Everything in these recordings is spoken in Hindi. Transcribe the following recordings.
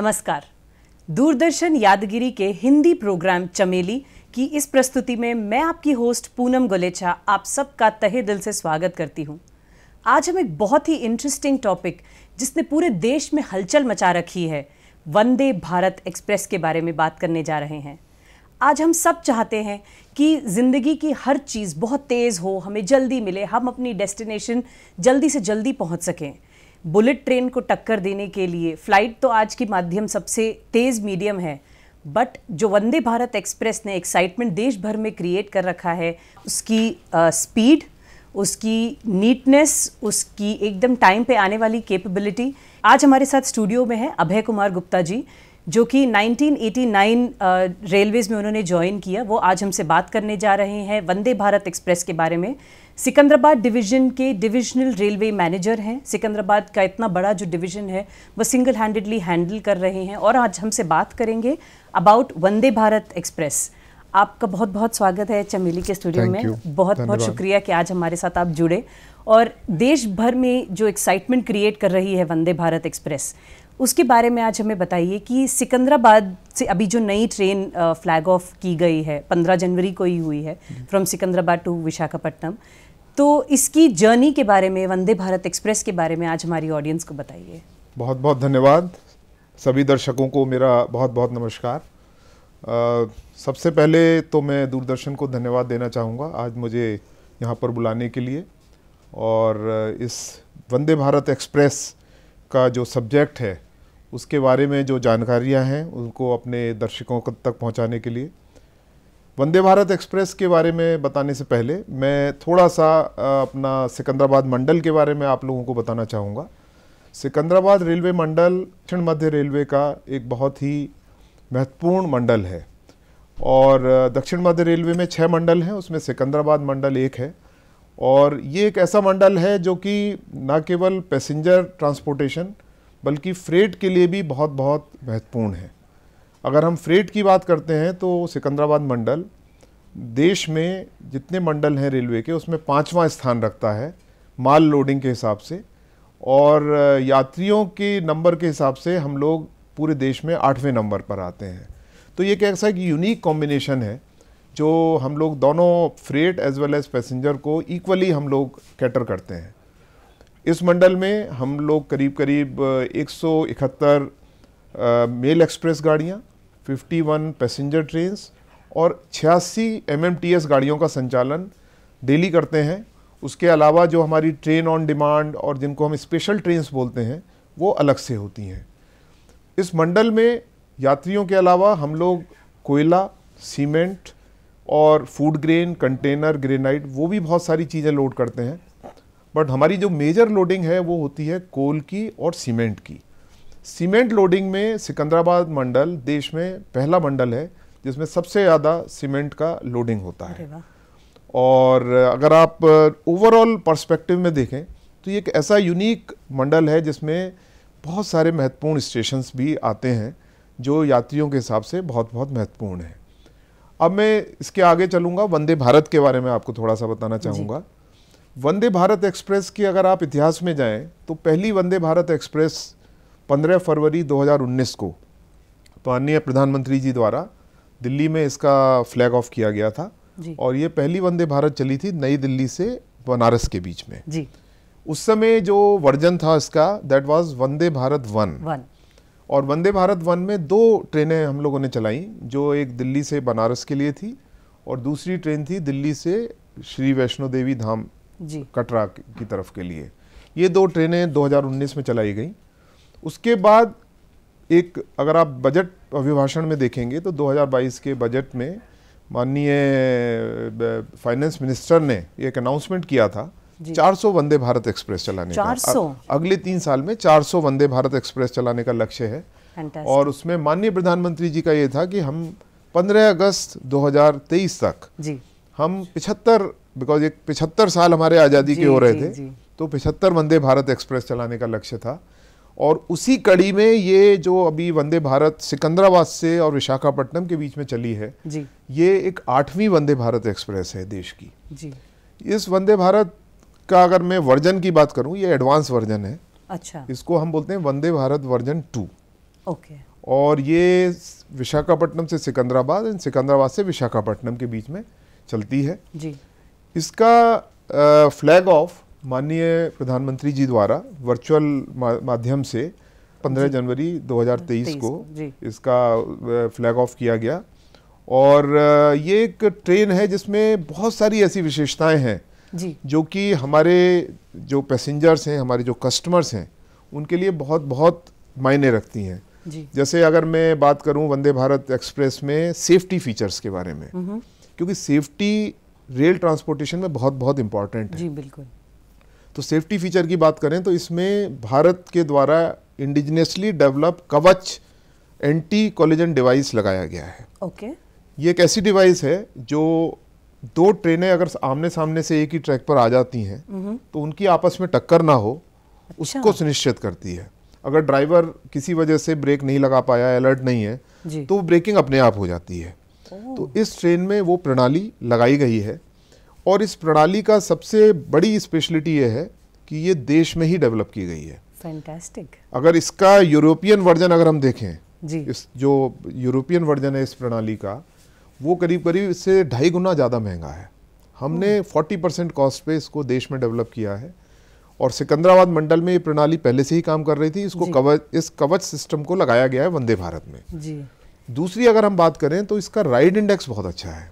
नमस्कार दूरदर्शन यादगिरी के हिंदी प्रोग्राम चमेली की इस प्रस्तुति में मैं आपकी होस्ट पूनम गोलेचा आप सबका तहे दिल से स्वागत करती हूँ आज हम एक बहुत ही इंटरेस्टिंग टॉपिक जिसने पूरे देश में हलचल मचा रखी है वंदे भारत एक्सप्रेस के बारे में बात करने जा रहे हैं आज हम सब चाहते हैं कि ज़िंदगी की हर चीज़ बहुत तेज़ हो हमें जल्दी मिले हम अपनी डेस्टिनेशन जल्दी से जल्दी पहुंच सकें बुलेट ट्रेन को टक्कर देने के लिए फ़्लाइट तो आज की माध्यम सबसे तेज़ मीडियम है बट जो वंदे भारत एक्सप्रेस ने एक्साइटमेंट देश भर में क्रिएट कर रखा है उसकी स्पीड उसकी नीटनेस उसकी एकदम टाइम पे आने वाली कैपेबिलिटी आज हमारे साथ स्टूडियो में है अभय कुमार गुप्ता जी जो कि 1989 रेलवेज़ में उन्होंने ज्वाइन किया वो आज हमसे बात करने जा रहे हैं वंदे भारत एक्सप्रेस के बारे में सिकंदराबाद डिवीज़न के डिविजनल रेलवे मैनेजर हैं सिकंदराबाद का इतना बड़ा जो डिवीज़न है वो सिंगल हैंडेडली हैंडल कर रहे हैं और आज हमसे बात करेंगे अबाउट वंदे भारत एक्सप्रेस आपका बहुत बहुत स्वागत है चमेली के स्टूडियो में बहुत बहुत शुक्रिया कि आज हमारे साथ आप जुड़े और देश भर में जो एक्साइटमेंट क्रिएट कर रही है वंदे भारत एक्सप्रेस उसके बारे में आज हमें बताइए कि सिकंदराबाद से अभी जो नई ट्रेन फ्लैग ऑफ की गई है पंद्रह जनवरी को ही हुई है फ्रॉम सिकंदराबाद टू विशाखापट्टनम तो इसकी जर्नी के बारे में वंदे भारत एक्सप्रेस के बारे में आज हमारी ऑडियंस को बताइए बहुत बहुत धन्यवाद सभी दर्शकों को मेरा बहुत बहुत नमस्कार आ, सबसे पहले तो मैं दूरदर्शन को धन्यवाद देना चाहूँगा आज मुझे यहाँ पर बुलाने के लिए और इस वंदे भारत एक्सप्रेस का जो सब्जेक्ट है उसके बारे में जो जानकारियाँ हैं उनको अपने दर्शकों तक पहुँचाने के लिए वंदे भारत एक्सप्रेस के बारे में बताने से पहले मैं थोड़ा सा अपना सिकंदराबाद मंडल के बारे में आप लोगों को बताना चाहूँगा सिकंदराबाद रेलवे मंडल दक्षिण मध्य रेलवे का एक बहुत ही महत्वपूर्ण मंडल है और दक्षिण मध्य रेलवे में छः मंडल हैं उसमें सिकंदराबाद मंडल एक है और ये एक ऐसा मंडल है जो कि ना केवल पैसेंजर ट्रांसपोर्टेशन बल्कि फ्रेट के लिए भी बहुत बहुत महत्वपूर्ण है अगर हम फ्रेट की बात करते हैं तो सिकंदराबाद मंडल देश में जितने मंडल हैं रेलवे के उसमें पाँचवा स्थान रखता है माल लोडिंग के हिसाब से और यात्रियों के नंबर के हिसाब से हम लोग पूरे देश में आठवें नंबर पर आते हैं तो ये कैसा एक यूनिक कॉम्बिनेशन है जो हम लोग दोनों freight as well as passenger को इक्वली हम लोग कैटर करते हैं इस मंडल में हम लोग करीब करीब 171 मेल एक्सप्रेस गाड़ियाँ 51 पैसेंजर ट्रेन और छियासी एम गाड़ियों का संचालन डेली करते हैं उसके अलावा जो हमारी ट्रेन ऑन डिमांड और जिनको हम स्पेशल ट्रेन बोलते हैं वो अलग से होती हैं इस मंडल में यात्रियों के अलावा हम लोग कोयला सीमेंट और फूड ग्रेन कंटेनर ग्रेनाइट वो भी बहुत सारी चीज़ें लोड करते हैं बट हमारी जो मेजर लोडिंग है वो होती है कोल की और सीमेंट की सीमेंट लोडिंग में सिकंदराबाद मंडल देश में पहला मंडल है जिसमें सबसे ज़्यादा सीमेंट का लोडिंग होता है और अगर आप ओवरऑल uh, पर्सपेक्टिव में देखें तो ये एक ऐसा यूनिक मंडल है जिसमें बहुत सारे महत्वपूर्ण स्टेशंस भी आते हैं जो यात्रियों के हिसाब से बहुत बहुत महत्वपूर्ण है अब मैं इसके आगे चलूँगा वंदे भारत के बारे में आपको थोड़ा सा बताना चाहूँगा वंदे भारत एक्सप्रेस की अगर आप इतिहास में जाएँ तो पहली वंदे भारत एक्सप्रेस 15 फरवरी 2019 को माननीय प्रधानमंत्री जी द्वारा दिल्ली में इसका फ्लैग ऑफ किया गया था और ये पहली वंदे भारत चली थी नई दिल्ली से बनारस के बीच में जी उस समय जो वर्जन था इसका that was Vande Bharat one, one. और वंदे भारत वन में दो ट्रेनें हम लोगों ने चलाई जो एक दिल्ली से बनारस के लिए थी और दूसरी ट्रेन थी दिल्ली से श्री वैष्णो देवी धाम जी कटरा की तरफ के लिए ये दो ट्रेनें 2019 में चलाई गई उसके बाद एक अगर आप बजट अभिभाषण में देखेंगे तो 2022 के बजट में माननीय फाइनेंस मिनिस्टर ने एक अनाउंसमेंट किया था 400 वंदे भारत एक्सप्रेस चलाने 400? का अगले तीन साल में 400 वंदे भारत एक्सप्रेस चलाने का लक्ष्य है और उसमें माननीय प्रधानमंत्री जी का ये था कि हम 15 अगस्त 2023 तक जी। हम पिछहत्तर बिकॉज एक पिछहत्तर साल हमारे आज़ादी के हो रहे जी, थे जी। तो पिछहत्तर वंदे भारत एक्सप्रेस चलाने का लक्ष्य था और उसी कड़ी में ये जो अभी वंदे भारत सिकंदराबाद से और विशाखापट्टनम के बीच में चली है जी ये एक आठवीं वंदे भारत एक्सप्रेस है देश की जी इस वंदे भारत का अगर मैं वर्जन की बात करूं ये एडवांस वर्जन है अच्छा इसको हम बोलते हैं Vande Bharat version two okay और ये विशाखापट्टनम से सिकंदराबाद एंड सिकंदराबाद से विशाखापट्टनम के बीच में चलती है जी इसका फ्लैग ऑफ माननीय प्रधानमंत्री जी द्वारा वर्चुअल माध्यम से 15 जनवरी 2023 को इसका फ्लैग ऑफ किया गया और ये एक ट्रेन है जिसमें बहुत सारी ऐसी विशेषताएं हैं जो कि हमारे जो पैसेंजर्स हैं हमारे जो कस्टमर्स हैं उनके लिए बहुत बहुत मायने रखती हैं जैसे अगर मैं बात करूं वंदे भारत एक्सप्रेस में सेफ्टी फीचर्स के बारे में हम्म। क्योंकि सेफ्टी रेल ट्रांसपोर्टेशन में बहुत बहुत इम्पोर्टेंट है जी बिल्कुल तो सेफ्टी फीचर की बात करें तो इसमें भारत के द्वारा indigenously develop Kavach anti collision device लगाया गया है ओके okay. ये एक ऐसी डिवाइस है जो दो ट्रेनें अगर आमने सामने से एक ही ट्रैक पर आ जाती हैं हम्म। तो उनकी आपस में टक्कर ना हो अच्छा। उसको सुनिश्चित करती है अगर ड्राइवर किसी वजह से ब्रेक नहीं लगा पाया अलर्ट नहीं है तो ब्रेकिंग अपने आप हो जाती है तो इस ट्रेन में वो प्रणाली लगाई गई है और इस प्रणाली का सबसे बड़ी स्पेशलिटी ये है कि ये देश में ही डेवलप की गई है फैंटेस्टिक अगर इसका यूरोपियन वर्जन अगर हम देखें जी इस जो यूरोपियन वर्जन है इस प्रणाली का वो करीब करीब इससे ढाई गुना ज़्यादा महंगा है हमने 40 परसेंट कॉस्ट पे इसको देश में डेवलप किया है और सिकंदराबाद मंडल में ये प्रणाली पहले से ही काम कर रही थी इसको कवच इस कवच सिस्टम को लगाया गया है वंदे भारत में जी दूसरी अगर हम बात करें तो इसका राइड इंडेक्स बहुत अच्छा है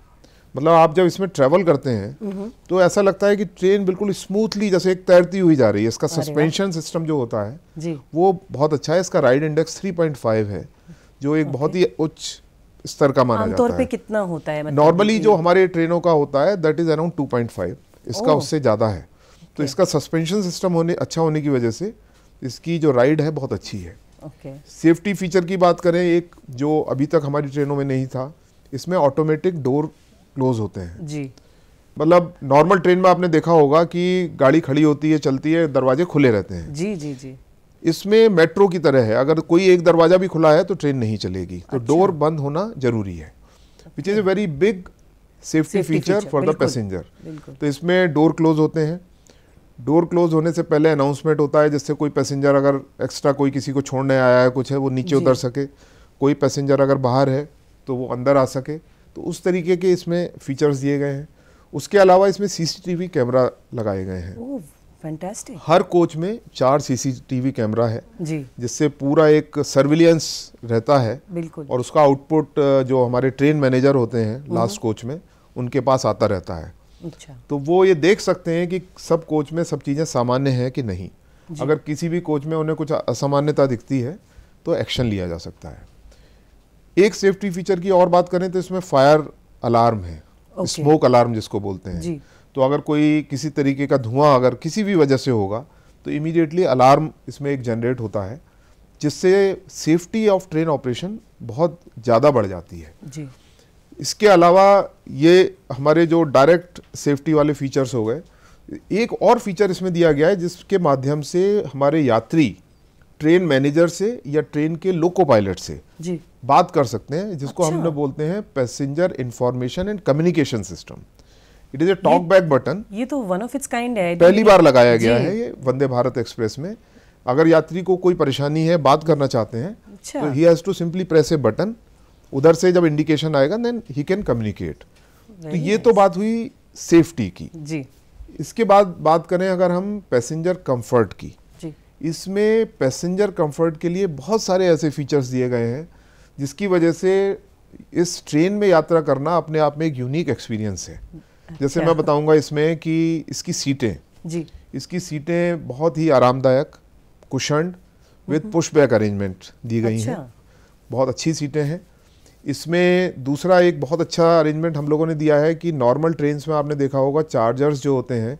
मतलब आप जब इसमें ट्रेवल करते हैं तो ऐसा लगता है कि ट्रेन बिल्कुल स्मूथली जैसे एक तैरती हुई जा रही है इसका सस्पेंशन सिस्टम जो होता है वो बहुत अच्छा है इसका राइड इंडेक्स 3.5 है जो एक बहुत ही उच्च स्तर का माना जाता है कितना होता है मतलब नॉर्मली जो हमारे ट्रेनों का होता है दैट इज अराउंड टू इसका उससे ज़्यादा है तो इसका सस्पेंशन सिस्टम होने अच्छा होने की वजह से इसकी जो राइड है बहुत अच्छी है सेफ्टी फीचर की बात करें एक जो अभी तक हमारी ट्रेनों में नहीं था इसमें ऑटोमेटिक डोर क्लोज होते हैं जी मतलब नॉर्मल ट्रेन में आपने देखा होगा कि गाड़ी खड़ी होती है चलती है दरवाजे खुले रहते हैं जी जी जी इसमें मेट्रो की तरह है अगर कोई एक दरवाजा भी खुला है तो ट्रेन नहीं चलेगी तो डोर अच्छा। बंद होना जरूरी है which is a very big safety feature for the passenger तो इसमें डोर क्लोज होते हैं डोर क्लोज होने से पहले अनाउंसमेंट होता है जिससे कोई पैसेंजर अगर एक्स्ट्रा कोई किसी को छोड़ने आया है कुछ है वो नीचे उतर सके कोई पैसेंजर अगर बाहर है तो वो अंदर आ सके तो उस तरीके के इसमें फीचर्स दिए गए हैं उसके अलावा इसमें सीसीटीवी कैमरा लगाए गए हैं हर कोच में चार सीसीटीवी कैमरा है जी जिससे पूरा एक सर्विलियंस रहता है बिल्कुल और उसका आउटपुट जो हमारे ट्रेन मैनेजर होते हैं लास्ट हम्म। कोच में उनके पास आता रहता है अच्छा तो वो ये देख सकते हैं कि सब कोच में सब चीज़ें सामान्य हैं कि नहीं अगर किसी भी कोच में उन्हें कुछ असामान्यता दिखती है तो एक्शन लिया जा सकता है एक सेफ्टी फीचर की और बात करें तो इसमें फायर अलार्म है okay. स्मोक अलार्म जिसको बोलते हैं तो अगर कोई किसी तरीके का धुआं अगर किसी भी वजह से होगा तो इमीडिएटली अलार्म इसमें एक जनरेट होता है जिससे सेफ्टी ऑफ ट्रेन ऑपरेशन बहुत ज़्यादा बढ़ जाती है जी. इसके अलावा ये हमारे जो डायरेक्ट सेफ्टी वाले फीचर्स हो गए एक और फीचर इसमें दिया गया है जिसके माध्यम से हमारे यात्री ट्रेन मैनेजर से या ट्रेन के लोको पायलट से जी बात कर सकते हैं जिसको अच्छा। हमने बोलते हैं passenger information and communication system it is a talk back button ये तो वन ऑफ इट्स काइंड है पहली बार लगाया गया है ये वंदे भारत एक्सप्रेस में अगर यात्री को कोई परेशानी है बात करना चाहते हैं अच्छा। तो he has to simply press a button उधर से जब इंडिकेशन आएगा देन ही कैन कम्युनिकेट तो ये तो बात हुई सेफ्टी की जी इसके बाद बात करें अगर हम पैसेंजर कंफर्ट की इसमें पैसेंजर कंफर्ट के लिए बहुत सारे ऐसे फीचर्स दिए गए हैं जिसकी वजह से इस ट्रेन में यात्रा करना अपने आप में एक यूनिक एक्सपीरियंस है जैसे अच्छा। मैं बताऊंगा इसमें कि इसकी सीटें जी इसकी सीटें बहुत ही आरामदायक कुशंड विद पुशबैक अरेंजमेंट दी गई अच्छा। हैं बहुत अच्छी सीटें हैं इसमें दूसरा एक बहुत अच्छा अरेंजमेंट हम लोगों ने दिया है कि नॉर्मल ट्रेन में आपने देखा होगा चार्जर्स जो होते हैं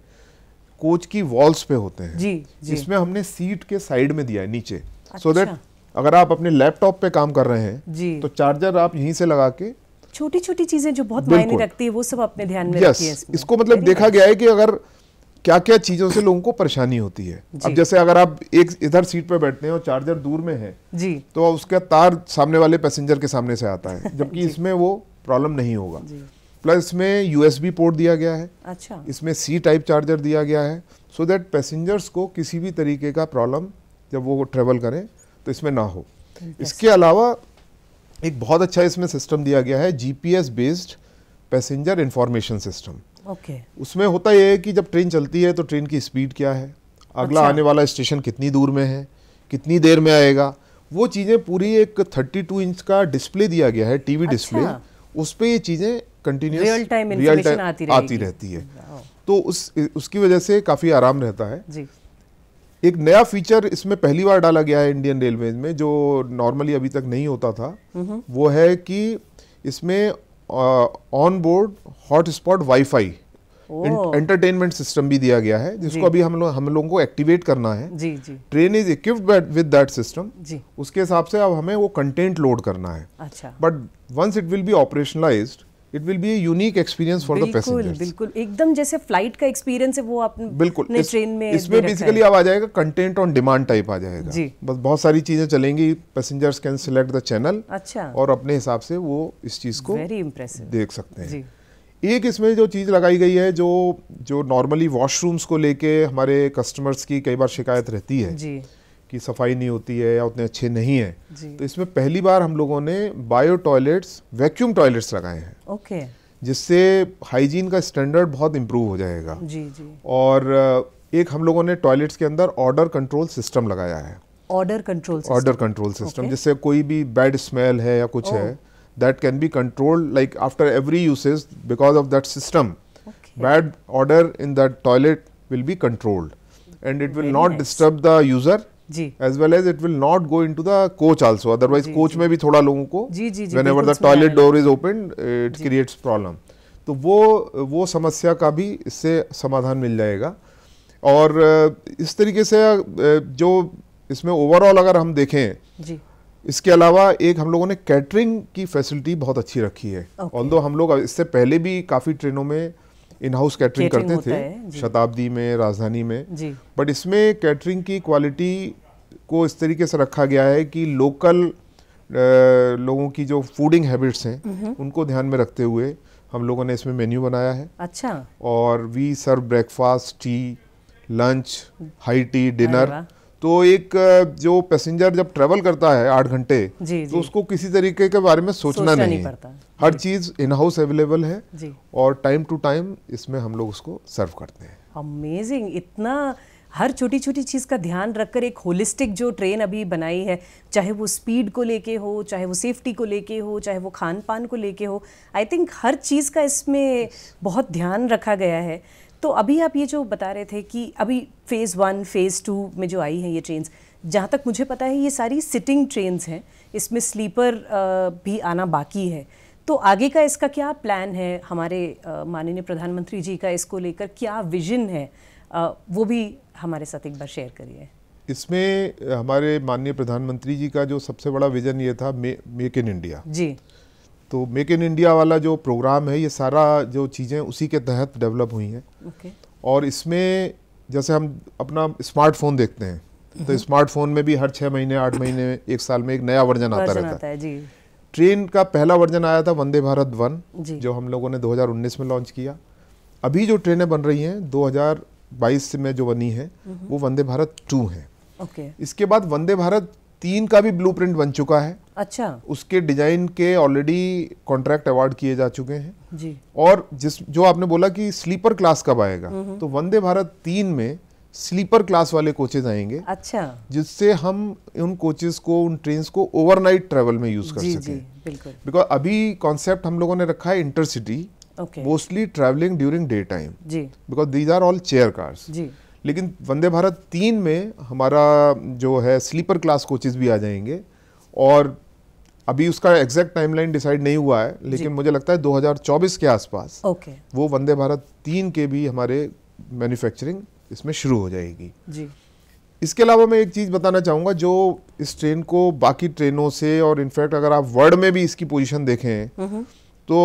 कोच की वॉल्स पे होते हैं जी, जी. इसमें हमने सीट के साइड में दिया है नीचे सो अच्छा. दैट so अगर आप अपने लैपटॉप पे काम कर रहे हैं जी. तो चार्जर आप यहीं से लगा के छोटी छोटी चीजें जो बहुत मायने रखती है वो सब अपने ध्यान में yes, रखिए इसको मतलब देखा गया है कि अगर क्या क्या चीजों से लोगों को परेशानी होती है अब जैसे अगर आप एक इधर सीट पर बैठते हैं और चार्जर दूर में है जी तो उसका तार सामने वाले पैसेंजर के सामने से आता है जबकि इसमें वो प्रॉब्लम नहीं होगा प्लस एस यूएसबी पोर्ट दिया गया है अच्छा इसमें सी टाइप चार्जर दिया गया है सो दैट पैसेंजर्स को किसी भी तरीके का प्रॉब्लम जब वो ट्रेवल करें तो इसमें ना हो इसके अलावा एक बहुत अच्छा इसमें सिस्टम दिया गया है GPS based passenger information system okay उसमें होता यह है कि जब ट्रेन चलती है तो ट्रेन की स्पीड क्या है अगला अच्छा। आने वाला स्टेशन कितनी दूर में है कितनी देर में आएगा वो चीज़ें पूरी एक 32 इंच का डिस्प्ले दिया गया है टीवी अच्छा। डिस्प्ले उस पर ये चीज़ें कंटिन्यूस रियल टाइम इन्फॉर्मेशन आती आती रहती है तो उस उसकी वजह से काफ़ी आराम रहता है जी एक नया फीचर इसमें पहली बार डाला गया है इंडियन रेलवे में जो नॉर्मली अभी तक नहीं होता था वो है कि इसमें on board hotspot wifi entertainment system भी दिया गया है जिसको अभी हम लोग हम लोगों को एक्टिवेट करना है जी जी train is equipped with that system उसके हिसाब से अब हमें वो कंटेंट लोड करना है अच्छा but once it will be operationalised it will be unique experience for the passengers बिल्कुल एकदम जैसे फ्लाइट का एक्सपीरियंस है वो आपने बिल्कुल इस, ट्रेन में इसमें बेसिकली अब आ जाएगा कंटेंट ऑन डिमांड टाइप आ जाएगा जी बस बहुत सारी चीजें चलेंगी passengers can select the channel अच्छा और अपने हिसाब से वो इस चीज को वेरी इंप्रेसिव देख सकते हैं एक इसमें जो चीज़ लगाई गई है जो जो नॉर्मली वॉशरूम्स को लेके हमारे कस्टमर्स की कई बार शिकायत रहती है जी की सफाई नहीं होती है या उतने अच्छे नहीं है तो इसमें पहली बार हम लोगों ने बायो टॉयलेट्स वैक्यूम टॉयलेट्स लगाए हैं ओके जिससे हाइजीन का स्टैंडर्ड बहुत इम्प्रूव हो जाएगा जी जी और एक हम लोगों ने टॉयलेट्स के अंदर ऑर्डर कंट्रोल सिस्टम लगाया है odour control odour control system जिससे कोई भी बैड स्मेल है या कुछ oh. है that can be control like after every usage because of that system bad odour in that toilet will be controlled and it will not disturb the user as well as it will not go into the coach also otherwise coach में भी थोड़ा लोगों को whenever the toilet door is open it creates problem तो वो वो समस्या का भी इससे समाधान मिल जाएगा और इस तरीके से जो इसमें ओवरऑल अगर हम देखें जी इसके अलावा एक हम लोगों ने कैटरिंग की फैसिलिटी बहुत अच्छी रखी है ऑल okay. हम लोग इससे पहले भी काफ़ी ट्रेनों में इन हाउस कैटरिंग करते थे शताब्दी में राजधानी में बट इसमें कैटरिंग की क्वालिटी को इस तरीके से रखा गया है कि लोकल लोगों की जो फूडिंग हैबिट्स हैं उनको ध्यान में रखते हुए हम लोगों ने इसमें मेन्यू बनाया है अच्छा और we serve breakfast tea lunch high tea dinner तो एक जो पैसेंजर जब ट्रेवल करता है आठ घंटे तो उसको किसी तरीके के बारे में सोचना, सोचना नहीं, नहीं पड़ता हर चीज़ इन हाउस अवेलेबल है और टाइम टू टाइम इसमें हम लोग उसको सर्व करते हैं अमेजिंग इतना हर छोटी छोटी चीज़ का ध्यान रखकर एक होलिस्टिक जो ट्रेन अभी बनाई है चाहे वो स्पीड को लेके हो चाहे वो सेफ्टी को लेके हो चाहे वो खान पान को लेके हो आई थिंक हर चीज़ का इसमें बहुत ध्यान रखा गया है तो अभी आप ये जो बता रहे थे कि अभी फ़ेज़ वन फ़ेज़ टू में जो आई है ये ट्रेन जहाँ तक मुझे पता है ये सारी सिटिंग ट्रेन हैं इसमें स्लीपर भी आना बाकी है तो आगे का इसका क्या प्लान है हमारे माननीय प्रधानमंत्री जी का इसको लेकर क्या विजन है वो भी हमारे साथ एक बार शेयर करिए इसमें हमारे माननीय प्रधानमंत्री जी का जो सबसे बड़ा विजन ये था मे मेक इन इंडिया जी तो मेक इन इंडिया वाला जो प्रोग्राम है ये सारा जो चीज़ें उसी के तहत डेवलप हुई हैं okay. और इसमें जैसे हम अपना स्मार्टफोन देखते हैं तो स्मार्टफोन हम्म। में भी हर छः महीने आठ महीने एक साल में एक नया वर्जन आता रहता आता है जी। ट्रेन का पहला वर्जन आया था वंदे भारत वन जो हम लोगों ने 2019 में लॉन्च किया अभी जो ट्रेनें बन रही हैं 2022 में जो बनी है हम्म। वो वंदे भारत टू है ओके। इसके बाद वंदे भारत तीन का भी ब्लू बन चुका है अच्छा उसके डिजाइन के ऑलरेडी कॉन्ट्रैक्ट अवार्ड किए जा चुके हैं जी और जिस जो आपने बोला कि स्लीपर क्लास कब आएगा हम्म, हम्म। तो वंदे भारत तीन में स्लीपर क्लास वाले कोचेज आएंगे अच्छा जिससे हम उन कोचेज को उन ट्रेन को ओवरनाइट ट्रेवल में यूज कर जी, सकें बिल्कुल बिकॉज अभी कॉन्सेप्ट हम लोगों ने रखा है intercity mostly travelling during day time because these are all chair cars लेकिन वंदे भारत तीन में हमारा जो है स्लीपर क्लास कोचेज भी आ जाएंगे और अभी उसका एग्जैक्ट टाइमलाइन डिसाइड नहीं हुआ है लेकिन मुझे लगता है 2024 के आसपास ओके वो वंदे भारत तीन के भी हमारे मैन्युफैक्चरिंग इसमें शुरू हो जाएगी जी इसके अलावा मैं एक चीज़ बताना चाहूंगा जो इस ट्रेन को बाकी ट्रेनों से और इनफैक्ट अगर आप वर्ल्ड में भी इसकी पोजिशन देखें तो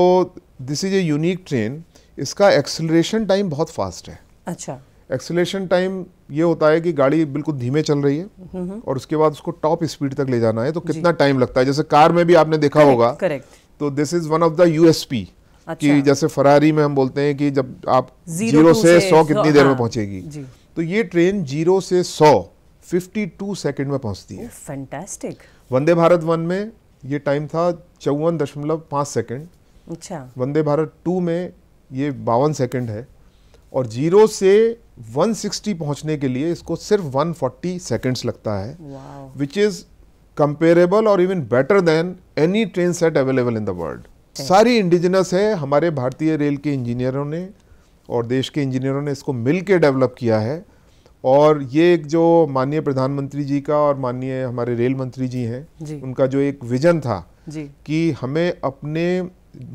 this is a unique train इसका एक्सलरेशन टाइम बहुत फास्ट है अच्छा एक्सेलेशन टाइम ये होता है कि गाड़ी बिल्कुल धीमे चल रही है हम्म, हम्म। और उसके बाद उसको टॉप स्पीड तक ले जाना है तो कितना टाइम लगता है जैसे कार में भी आपने देखा होगा तो this is one of the USP कि जैसे फरारी में हम बोलते हैं कि जब आप जीरो से सौ कितनी हाँ, देर में हाँ, पहुंचेगी तो ये ट्रेन जीरो से सौ फिफ्टी टू सेकेंड में पहुंचती है फैंटास्टिक वंदे भारत वन में ये टाइम था चौवन दशमलव पाँच सेकेंड अच्छा वंदे भारत टू में ये बावन सेकेंड है और जीरो से 160 पहुंचने के लिए इसको सिर्फ 140 सेकेंड्स लगता है विच इज कंपेरेबल और even better than any train set available in the world सारी इंडिजिनस है हमारे भारतीय रेल के इंजीनियरों ने और देश के इंजीनियरों ने इसको मिल डेवलप किया है और ये एक जो माननीय प्रधानमंत्री जी का और माननीय हमारे रेल मंत्री जी हैं उनका जो एक विजन था जी। कि हमें अपने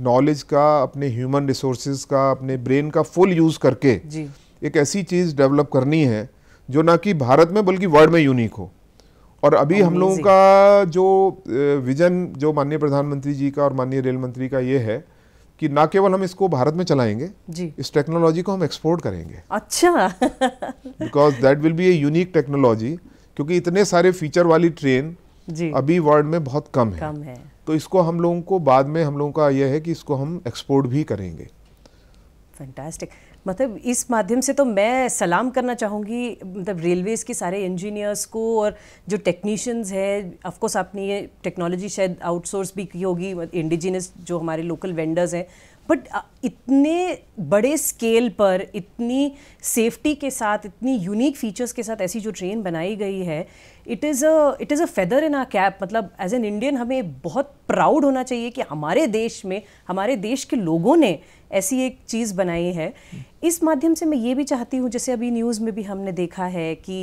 नॉलेज का अपने ह्यूमन रिसोर्सेज का अपने ब्रेन का फुल यूज़ करके जी। एक ऐसी चीज़ डेवलप करनी है जो ना कि भारत में बल्कि वर्ल्ड में यूनिक हो और अभी हम लोगों का जो विजन जो माननीय प्रधानमंत्री जी का और माननीय रेल मंत्री का ये है कि ना केवल हम इसको भारत में चलाएंगे जी इस टेक्नोलॉजी को हम एक्सपोर्ट करेंगे अच्छा because that will be a unique technology क्योंकि इतने सारे फीचर वाली ट्रेन जी अभी वर्ल्ड में बहुत कम है कम है तो इसको हम लोगों को बाद में हम लोगों का यह है कि इसको हम एक्सपोर्ट भी करेंगे फैंटास्टिक मतलब इस माध्यम से तो मैं सलाम करना चाहूँगी मतलब रेलवेज़ के सारे इंजीनियर्स को और जो टेक्नीशियंस है ऑफकोर्स आपने ये टेक्नोलॉजी शायद आउटसोर्स भी की होगी इंडिजिनस जो हमारे लोकल वेंडर्स हैं बट uh, इतने बड़े स्केल पर इतनी सेफ्टी के साथ इतनी यूनिक फीचर्स के साथ ऐसी जो ट्रेन बनाई गई है it is a it is a feather in a cap मतलब एज एन इंडियन हमें बहुत प्राउड होना चाहिए कि हमारे देश में हमारे देश के लोगों ने ऐसी एक चीज़ बनाई है इस माध्यम से मैं ये भी चाहती हूँ जैसे अभी न्यूज़ में भी हमने देखा है कि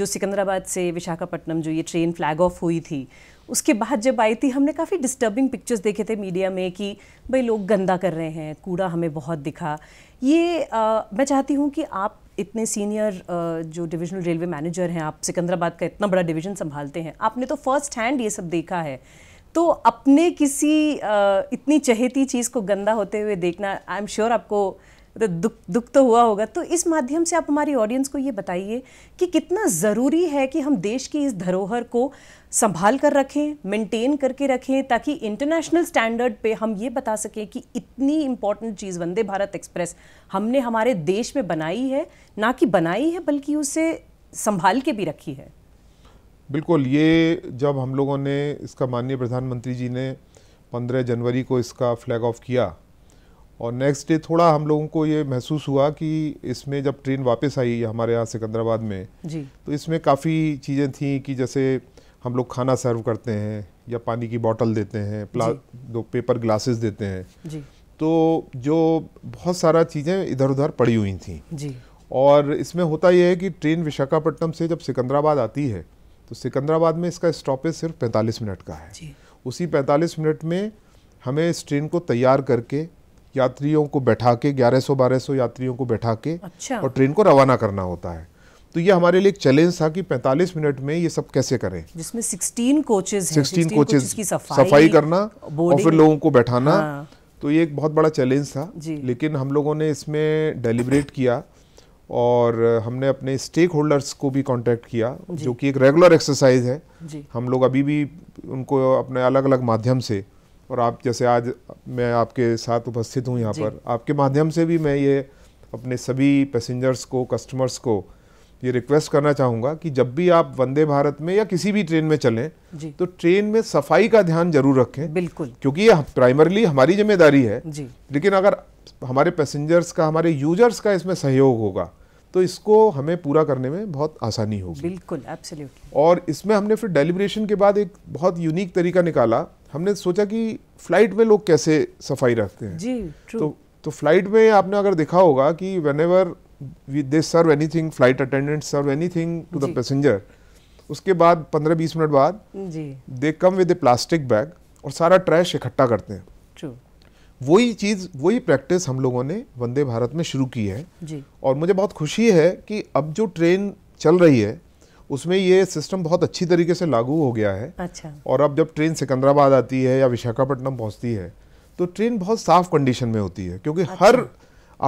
जो सिकंदराबाद से विशाखापट्टनम जो ये ट्रेन फ्लैग ऑफ हुई थी उसके बाद जब आई थी हमने काफ़ी डिस्टर्बिंग पिक्चर्स देखे थे मीडिया में कि भाई लोग गंदा कर रहे हैं कूड़ा हमें बहुत दिखा ये आ, मैं चाहती हूँ कि आप इतने सीनियर जो डिविजनल रेलवे मैनेजर हैं आप सिकंदराबाद का इतना बड़ा डिवीजन संभालते हैं आपने तो फर्स्ट हैंड ये सब देखा है तो अपने किसी आ, इतनी चहेती चीज़ को गंदा होते हुए देखना आई एम श्योर आपको तो दुख दुख तो हुआ होगा तो इस माध्यम से आप हमारी ऑडियंस को ये बताइए कि कितना ज़रूरी है कि हम देश की इस धरोहर को संभाल कर रखें मेंटेन करके रखें ताकि इंटरनेशनल स्टैंडर्ड पे हम ये बता सकें कि इतनी इम्पॉर्टेंट चीज़ वंदे भारत एक्सप्रेस हमने हमारे देश में बनाई है ना कि बनाई है बल्कि उसे संभाल के भी रखी है बिल्कुल ये जब हम लोगों ने इसका माननीय प्रधानमंत्री जी ने 15 जनवरी को इसका फ्लैग ऑफ किया और नेक्स्ट डे थोड़ा हम लोगों को ये महसूस हुआ कि इसमें जब ट्रेन वापस आई हमारे यहाँ सिकंदराबाद में जी तो इसमें काफ़ी चीज़ें थी कि जैसे हम लोग खाना सर्व करते हैं या पानी की बॉटल देते हैं प्ला दो पेपर ग्लासेस देते हैं जी तो जो बहुत सारा चीज़ें इधर उधर पड़ी हुई थी जी और इसमें होता यह है कि ट्रेन विशाखापट्टनम से जब सिकंदराबाद आती है तो सिकंदराबाद में इसका स्टॉपेज सिर्फ 45 मिनट का है उसी 45 मिनट में हमें इस ट्रेन को तैयार करके यात्रियों को बैठा के 1100-1200 यात्रियों को बैठा के अच्छा। और ट्रेन को रवाना करना होता है तो ये हमारे लिए एक चैलेंज था कि 45 मिनट में ये सब कैसे करें जिसमें 16 कोचेज 16, 16 कोचेज की सफाई, सफाई करना और फिर लोगों को बैठाना हाँ। तो ये एक बहुत बड़ा चैलेंज था लेकिन हम लोगों ने इसमें डेलीबरेट किया और हमने अपने स्टेक होल्डर्स को भी कांटेक्ट किया जो कि एक रेगुलर एक्सरसाइज है हम लोग अभी भी उनको अपने अलग अलग माध्यम से और आप जैसे आज मैं आपके साथ उपस्थित हूँ यहाँ पर आपके माध्यम से भी मैं ये अपने सभी पैसेंजर्स को कस्टमर्स को ये रिक्वेस्ट करना चाहूँगा कि जब भी आप वंदे भारत में या किसी भी ट्रेन में चलें तो ट्रेन में सफाई का ध्यान जरूर रखें बिल्कुल क्योंकि ये प्राइमरली हमारी जिम्मेदारी है जी। लेकिन अगर हमारे पैसेंजर्स का हमारे यूजर्स का इसमें सहयोग होगा तो इसको हमें पूरा करने में बहुत आसानी होगी बिल्कुल एब्सोल्युटली और इसमें हमने फिर डेलीब्रेशन के बाद एक बहुत यूनिक तरीका निकाला हमने सोचा कि फ्लाइट में लोग कैसे सफाई रखते हैं जी तो तो फ्लाइट में आपने अगर देखा होगा कि whenever we, they serve anything flight attendants serve anything to the passenger उसके बाद 15-20 मिनट बाद they come with a plastic bag और सारा ट्रैश इकट्ठा करते हैं वही चीज़ वही प्रैक्टिस हम लोगों ने वंदे भारत में शुरू की है जी. और मुझे बहुत खुशी है कि अब जो ट्रेन चल रही है उसमें ये सिस्टम बहुत अच्छी तरीके से लागू हो गया है अच्छा और अब जब ट्रेन सिकंदराबाद आती है या विशाखापट्टनम पहुंचती है तो ट्रेन बहुत साफ कंडीशन में होती है क्योंकि अच्छा। हर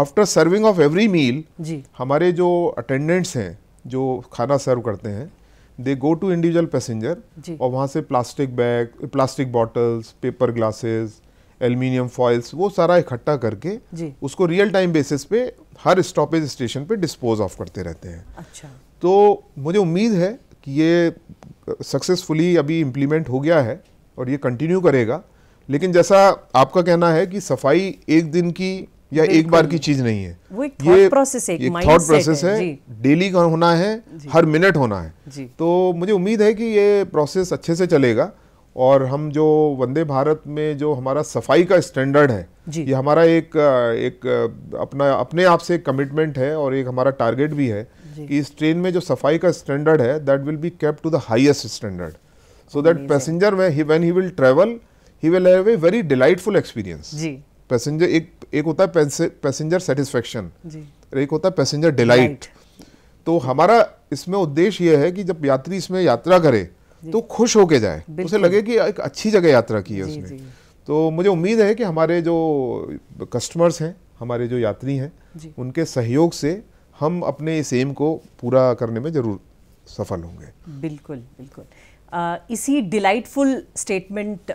after serving of every meal हमारे जो अटेंडेंट्स हैं जो खाना सर्व करते हैं they go to individual passenger और वहाँ से plastic bag plastic bottles paper glasses aluminium foils वो सारा इकट्ठा करके उसको रियल टाइम बेसिस पे हर स्टॉपेज स्टेशन पे डिस्पोज ऑफ करते रहते हैं अच्छा तो मुझे उम्मीद है कि ये सक्सेसफुली अभी इम्प्लीमेंट हो गया है और ये कंटिन्यू करेगा लेकिन जैसा आपका कहना है कि सफाई एक दिन की या एक बार की चीज नहीं है वो एक ये प्रोसेस एक थॉट प्रोसेस है डेली का होना है हर मिनट होना है तो मुझे उम्मीद है कि ये प्रोसेस अच्छे से चलेगा और हम जो वंदे भारत में जो हमारा सफाई का स्टैंडर्ड है ये हमारा एक एक अपना अपने आप से कमिटमेंट है और एक हमारा टारगेट भी है कि इस ट्रेन में जो सफाई का स्टैंडर्ड है that will be kept to the highest standard so that passenger में ही when he will travel he will have a very delightful experience जी पैसेंजर एक एक होता है पैसेंजर सेटिस्फेक्शन एक होता है पैसेंजर डिलाइट तो हमारा इसमें उद्देश्य यह है कि जब यात्री इसमें यात्रा करे तो खुश होके जाए उसे लगे कि एक अच्छी जगह यात्रा की है उसने तो मुझे उम्मीद है कि हमारे जो कस्टमर्स हैं हमारे जो यात्री हैं उनके सहयोग से हम अपने इस एम को पूरा करने में ज़रूर सफल होंगे बिल्कुल बिल्कुल आ, इसी डिलाइटफुल स्टेटमेंट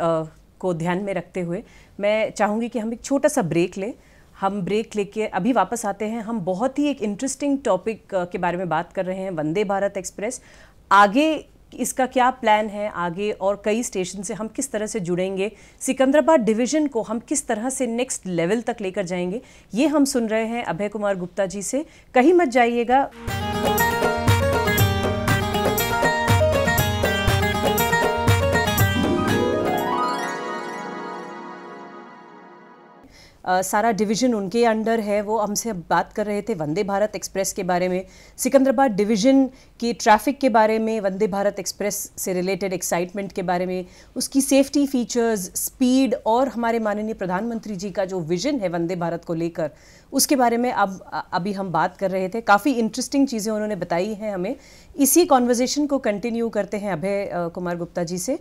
को ध्यान में रखते हुए मैं चाहूँगी कि हम एक छोटा सा ब्रेक लें हम ब्रेक लेके अभी वापस आते हैं हम बहुत ही एक इंटरेस्टिंग टॉपिक के बारे में बात कर रहे हैं वंदे भारत एक्सप्रेस आगे इसका क्या प्लान है आगे और कई स्टेशन से हम किस तरह से जुड़ेंगे सिकंदराबाद डिवीज़न को हम किस तरह से नेक्स्ट लेवल तक लेकर जाएंगे ये हम सुन रहे हैं अभय कुमार गुप्ता जी से कहीं मत जाइएगा सारा डिवीज़न उनके अंडर है वो हमसे बात कर रहे थे वंदे भारत एक्सप्रेस के बारे में सिकंदराबाद डिवीज़न की ट्रैफिक के बारे में वंदे भारत एक्सप्रेस से रिलेटेड एक्साइटमेंट के बारे में उसकी सेफ्टी फीचर्स स्पीड और हमारे माननीय प्रधानमंत्री जी का जो विज़न है वंदे भारत को लेकर उसके बारे में अब अभी हम बात कर रहे थे काफ़ी इंटरेस्टिंग चीज़ें उन्होंने बताई हैं हमें इसी कॉन्वर्जेशन को कंटिन्यू करते हैं अभय कुमार गुप्ता जी से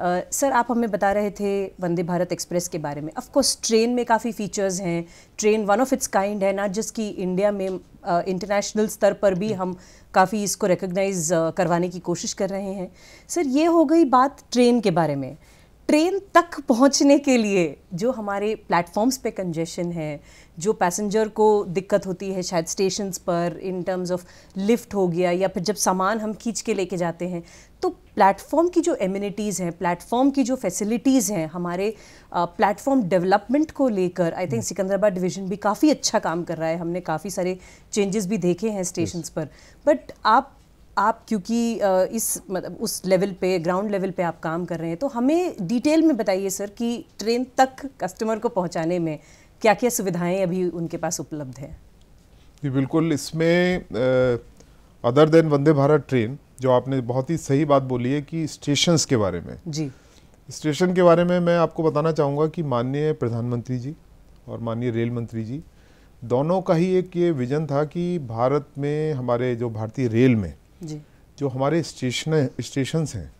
सर आप हमें बता रहे थे वंदे भारत एक्सप्रेस के बारे में कोर्स ट्रेन में काफ़ी फीचर्स हैं train one of its kind है नॉट जस्ट कि इंडिया में इंटरनेशनल स्तर पर भी हम काफ़ी इसको रिकग्नाइज करवाने की कोशिश कर रहे हैं सर ये हो गई बात ट्रेन के बारे में ट्रेन तक पहुंचने के लिए जो हमारे प्लेटफॉर्म्स पे कंजेशन है जो पैसेंजर को दिक्कत होती है शायद स्टेशन पर इन टर्म्स ऑफ लिफ्ट हो गया या फिर जब सामान हम खींच के लेके जाते हैं तो प्लेटफॉर्म की जो एम्यूनिटीज़ हैं प्लेटफॉर्म की जो फैसिलिटीज़ हैं हमारे प्लेटफॉर्म डेवलपमेंट को लेकर I think hmm. Secunderabad division भी काफ़ी अच्छा काम कर रहा है हमने काफ़ी सारे चेंजेस भी देखे हैं स्टेशन पर बट आप आप क्योंकि इस मतलब उस लेवल पे ग्राउंड लेवल पे आप काम कर रहे हैं तो हमें डिटेल में बताइए सर कि ट्रेन तक कस्टमर को पहुंचाने में क्या क्या सुविधाएं अभी उनके पास उपलब्ध हैं जी बिल्कुल इसमें other than Vande Bharat train जो आपने बहुत ही सही बात बोली है कि स्टेशंस के बारे में जी स्टेशन के बारे में मैं आपको बताना चाहूँगा कि माननीय प्रधानमंत्री जी और माननीय रेल मंत्री जी दोनों का ही एक ये विजन था कि भारत में हमारे जो भारतीय रेल में जी जो हमारे स्टेशन स्टेशन हैं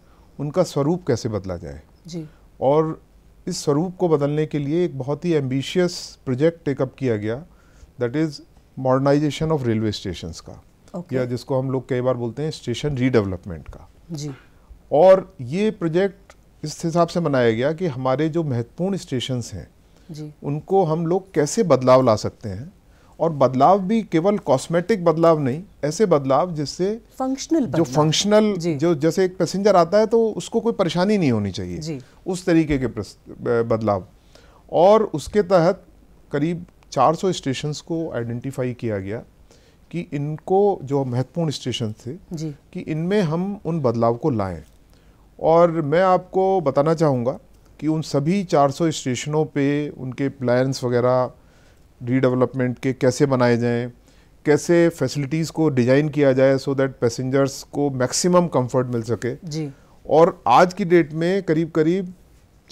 उनका स्वरूप कैसे बदला जाए जी और इस स्वरूप को बदलने के लिए एक बहुत ही एम्बिशियस प्रोजेक्ट टेकअप किया गया that is modernisation of railway station का okay. या जिसको हम लोग कई बार बोलते हैं स्टेशन रीडेवलपमेंट का जी और ये प्रोजेक्ट इस हिसाब से बनाया गया कि हमारे जो महत्वपूर्ण स्टेशन हैं उनको हम लोग कैसे बदलाव ला सकते हैं और बदलाव भी केवल कॉस्मेटिक बदलाव नहीं ऐसे बदलाव जिससे फंक्शनल जो फंक्शनल जो जैसे एक पैसेंजर आता है तो उसको कोई परेशानी नहीं होनी चाहिए उस तरीके के बदलाव और उसके तहत करीब 400 स्टेशंस को आइडेंटिफाई किया गया कि इनको जो महत्वपूर्ण स्टेशन थे कि इनमें हम उन बदलाव को लाएं और मैं आपको बताना चाहूँगा कि उन सभी 400 स्टेशनों पे उनके प्लान्स वगैरह रीडेवलपमेंट के कैसे बनाए जाएं कैसे फैसिलिटीज़ को डिज़ाइन किया जाए सो दैट पैसेंजर्स को मैक्सिमम कंफर्ट मिल सके जी और आज की डेट में करीब करीब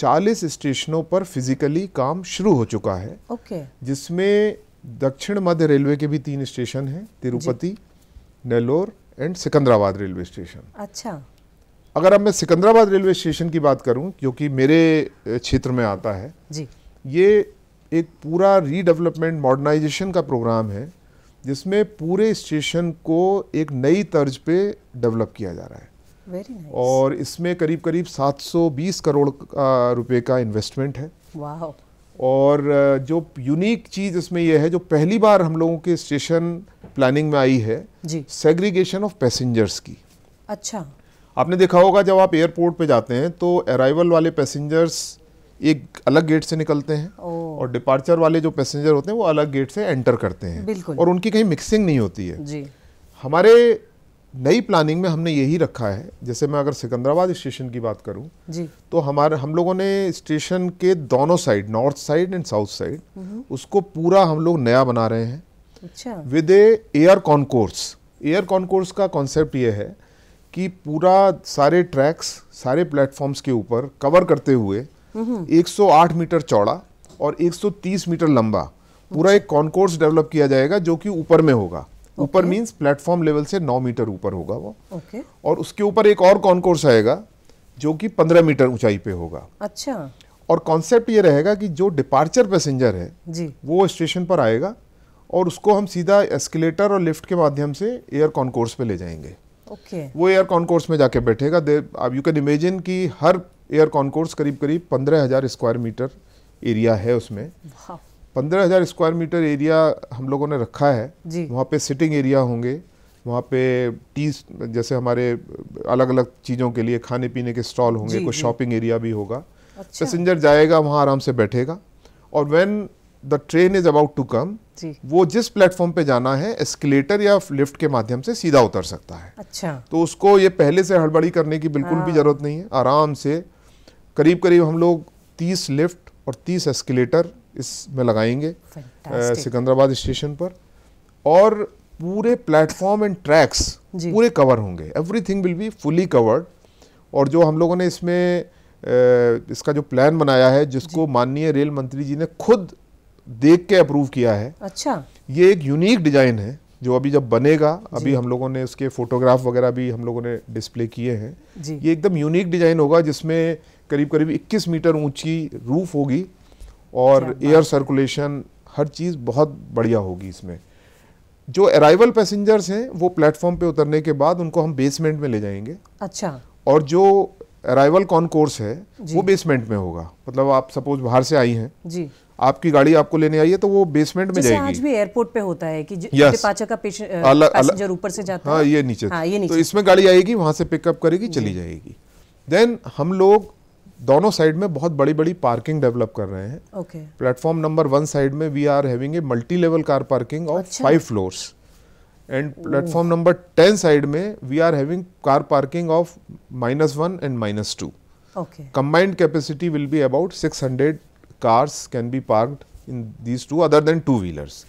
40 स्टेशनों पर फिजिकली काम शुरू हो चुका है ओके जिसमें दक्षिण मध्य रेलवे के भी तीन स्टेशन हैं Tirupati Nellore and Secunderabad railway station अच्छा अगर अब मैं सिकंदराबाद रेलवे स्टेशन की बात करूं क्योंकि मेरे क्षेत्र में आता है जी ये एक पूरा रीडेवलपमेंट मॉडर्नाइजेशन का प्रोग्राम है जिसमें पूरे स्टेशन को एक नई तर्ज पे डेवलप किया जा रहा है nice. और इसमें करीब करीब 720 करोड़ रुपए का इन्वेस्टमेंट है wow. और जो यूनिक चीज़ इसमें यह है जो पहली बार हम लोगों के स्टेशन प्लानिंग में आई है सेग्रीगेशन ऑफ पैसेंजर्स की अच्छा आपने देखा होगा जब आप एयरपोर्ट पे जाते हैं तो अराइवल वाले पैसेंजर्स ये अलग गेट से निकलते हैं और डिपार्चर वाले जो पैसेंजर होते हैं वो अलग गेट से एंटर करते हैं और उनकी कहीं मिक्सिंग नहीं होती है जी। हमारे नई प्लानिंग में हमने यही रखा है जैसे मैं अगर सिकंदराबाद स्टेशन की बात करूं जी। तो हमारे हम लोगों ने स्टेशन के दोनों side north side and south side उसको पूरा हम लोग नया बना रहे हैं with a air concourse air concourse का कॉन्सेप्ट यह है कि पूरा सारे ट्रैक्स सारे प्लेटफॉर्म्स के ऊपर कवर करते हुए 108 मीटर चौड़ा और 130 मीटर लंबा पूरा एक कॉन्कोर्स डेवलप किया जाएगा जो कि ऊपर में होगा ऊपर मींस प्लेटफॉर्म लेवल से 9 मीटर ऊपर होगा वो ओके। और उसके ऊपर एक और कॉन्कोर्स आएगा जो कि 15 मीटर ऊंचाई पे होगा अच्छा और कॉन्सेप्ट ये रहेगा कि जो डिपार्चर पैसेंजर है जी वो स्टेशन पर आएगा और उसको हम सीधा एस्केलेटर और लिफ्ट के माध्यम से एयर कॉन्कोर्स पे ले जाएंगे ओके okay. वो एयर कॉन्कोर्स में जाके बैठेगा आप यू कैन इमेजिन कि हर एयर कॉन्कोर्स करीब करीब पंद्रह हज़ार स्क्वायर मीटर एरिया है उसमें पंद्रह हज़ार स्क्वायर मीटर एरिया हम लोगों ने रखा है वहाँ पे सिटिंग एरिया होंगे वहाँ पे टी जैसे हमारे अलग अलग चीज़ों के लिए खाने पीने के स्टॉल होंगे कुछ शॉपिंग एरिया भी होगा अच्छा। पैसेंजर जाएगा वहाँ आराम से बैठेगा और when the train is about to come वो जिस प्लेटफॉर्म पे जाना है एस्केलेटर या लिफ्ट के माध्यम से सीधा उतर सकता है अच्छा तो उसको ये पहले से हड़बड़ी करने की बिल्कुल हाँ। भी जरूरत नहीं है आराम से करीब करीब हम लोग 30 लिफ्ट और 30 एस्केलेटर इसमें लगाएंगे सिकंदराबाद स्टेशन पर और पूरे प्लेटफॉर्म एंड ट्रैक्स पूरे कवर होंगे everything will be fully covered और जो हम लोगों ने इसमें इसका जो प्लान बनाया है जिसको माननीय रेल मंत्री जी ने खुद देख के अप्रूव किया है अच्छा ये एक यूनिक डिजाइन है जो अभी जब बनेगा अभी हम लोगों ने उसके फोटोग्राफ वगैरह भी हम लोगों ने डिस्प्ले किए हैं ये एकदम यूनिक डिजाइन होगा जिसमें करीब करीब 21 मीटर ऊंची रूफ होगी और एयर सर्कुलेशन हर चीज़ बहुत बढ़िया होगी इसमें जो अराइवल पैसेंजर्स हैं वो प्लेटफॉर्म पे उतरने के बाद उनको हम बेसमेंट में ले जाएंगे अच्छा और जो अराइवल कॉनकोर्स है वो बेसमेंट में होगा मतलब आप सपोज बाहर से आई हैं जी आपकी गाड़ी आपको लेने आई है तो वो बेसमेंट में जाएगी आज भी एयरपोर्ट पे होता है कि पाचा का पैसेंजर ऊपर से जाता हाँ, है ये नीचे, हाँ, ये नीचे तो इसमें गाड़ी आएगी वहां से पिकअप करेगी चली जाएगी देन हम लोग दोनों साइड में बहुत बड़ी बड़ी पार्किंग डेवलप कर रहे हैं प्लेटफॉर्म नंबर वन साइड में we are having a multi level car parking of five floors and platform number ten side में we are having car parking of minus one and minus two combined capacity will be about six hundred cars can be park in these two other than two wheelers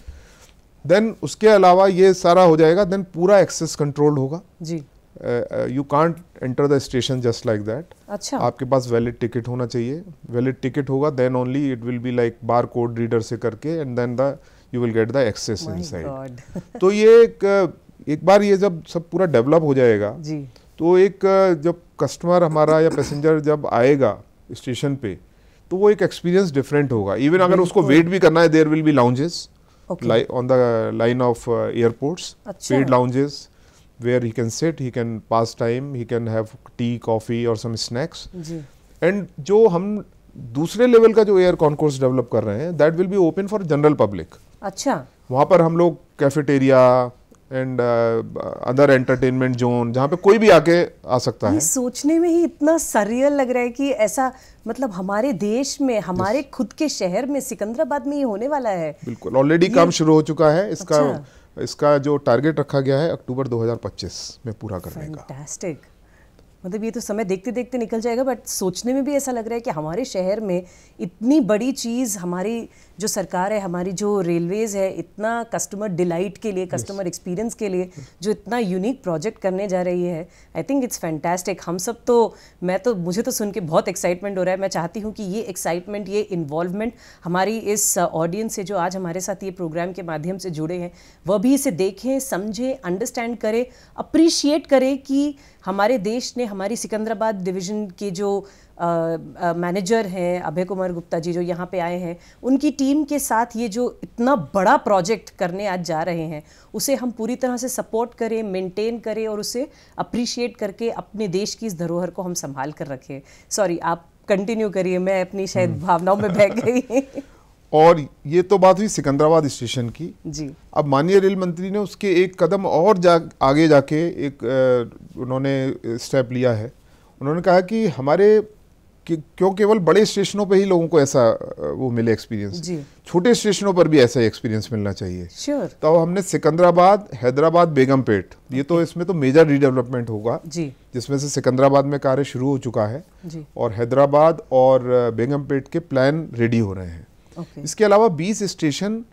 then उसके अलावा ये सारा हो जाएगा देन पूरा एक्सेस कंट्रोल होगा जी you can't enter the station just like that अच्छा आपके पास वैलिड टिकट होना चाहिए वैलिड टिकट होगा then only it will be like bar code reader से करके and then the you will get the access inside तो ये एक एक बार ये जब सब पूरा डेवलप हो जाएगा जी तो एक जब कस्टमर हमारा या पैसेंजर जब आएगा स्टेशन पे तो वो एक एक्सपीरियंस डिफरेंट होगा इवन अगर उसको वेट भी करना है there will be lounges on the line of airports paid lounges where he can sit, he can pass time, he can have tea, coffee or some snacks. And jo hum dusre level ka jo air concourse develop kar rahe hain that will be open for general public acha wahan par hum log cafeteria and other entertainment zone जहाँ पे कोई भी आके आ सकता है सोचने में ही इतना सरियल लग रहा है कि ऐसा मतलब हमारे देश में हमारे खुद के शहर में सिकंदराबाद में ही होने वाला है बिल्कुल ऑलरेडी काम शुरू हो चुका है इसका अच्छा। इसका जो टारगेट रखा गया है अक्टूबर 2025 में पूरा करने Fantastic. का फैंटास्टिक मतलब ये तो समय देखते देखते निकल जाएगा बट सोचने में भी ऐसा लग रहा है कि हमारे शहर में इतनी बड़ी चीज़ हमारी जो सरकार है हमारी जो रेलवेज़ है इतना कस्टमर डिलाइट के लिए कस्टमर एक्सपीरियंस के लिए जो इतना यूनिक प्रोजेक्ट करने जा रही है आई थिंक इट्स फैंटेस्टिक हम सब तो मैं तो मुझे तो सुन के बहुत एक्साइटमेंट हो रहा है मैं चाहती हूँ कि ये एक्साइटमेंट ये इन्वॉल्वमेंट हमारी इस ऑडियंस uh, से जो आज हमारे साथ ये प्रोग्राम के माध्यम से जुड़े हैं वह भी इसे देखें समझें अंडरस्टैंड करें अप्रिशिएट करें कि हमारे देश ने हमारी सिकंदराबाद डिवीज़न के जो मैनेजर हैं अभय कुमार गुप्ता जी जो यहाँ पे आए हैं उनकी टीम के साथ ये जो इतना बड़ा प्रोजेक्ट करने आज जा रहे हैं उसे हम पूरी तरह से सपोर्ट करें मेंटेन करें और उसे अप्रिशिएट करके अपने देश की इस धरोहर को हम संभाल कर रखें सॉरी आप कंटिन्यू करिए मैं अपनी शायद हम्म। भावनाओं में बह गई और ये तो बात हुई सिकंदराबाद स्टेशन की जी अब माननीय रेल मंत्री ने उसके एक कदम और जा आगे जाके एक उन्होंने स्टेप लिया है उन्होंने कहा कि हमारे क्यों केवल बड़े स्टेशनों पर ही लोगों को ऐसा वो मिले एक्सपीरियंस छोटे स्टेशनों पर भी ऐसा एक्सपीरियंस मिलना चाहिए sure. तो हमने सिकंदराबाद हैदराबाद बेगमपेट ये तो इसमें तो मेजर रीडेवलपमेंट होगा जी जिसमें से सिकंदराबाद में कार्य शुरू हो चुका है जी. और हैदराबाद और बेगमपेट के प्लान रेडी हो रहे हैं okay. इसके अलावा बीस स्टेशन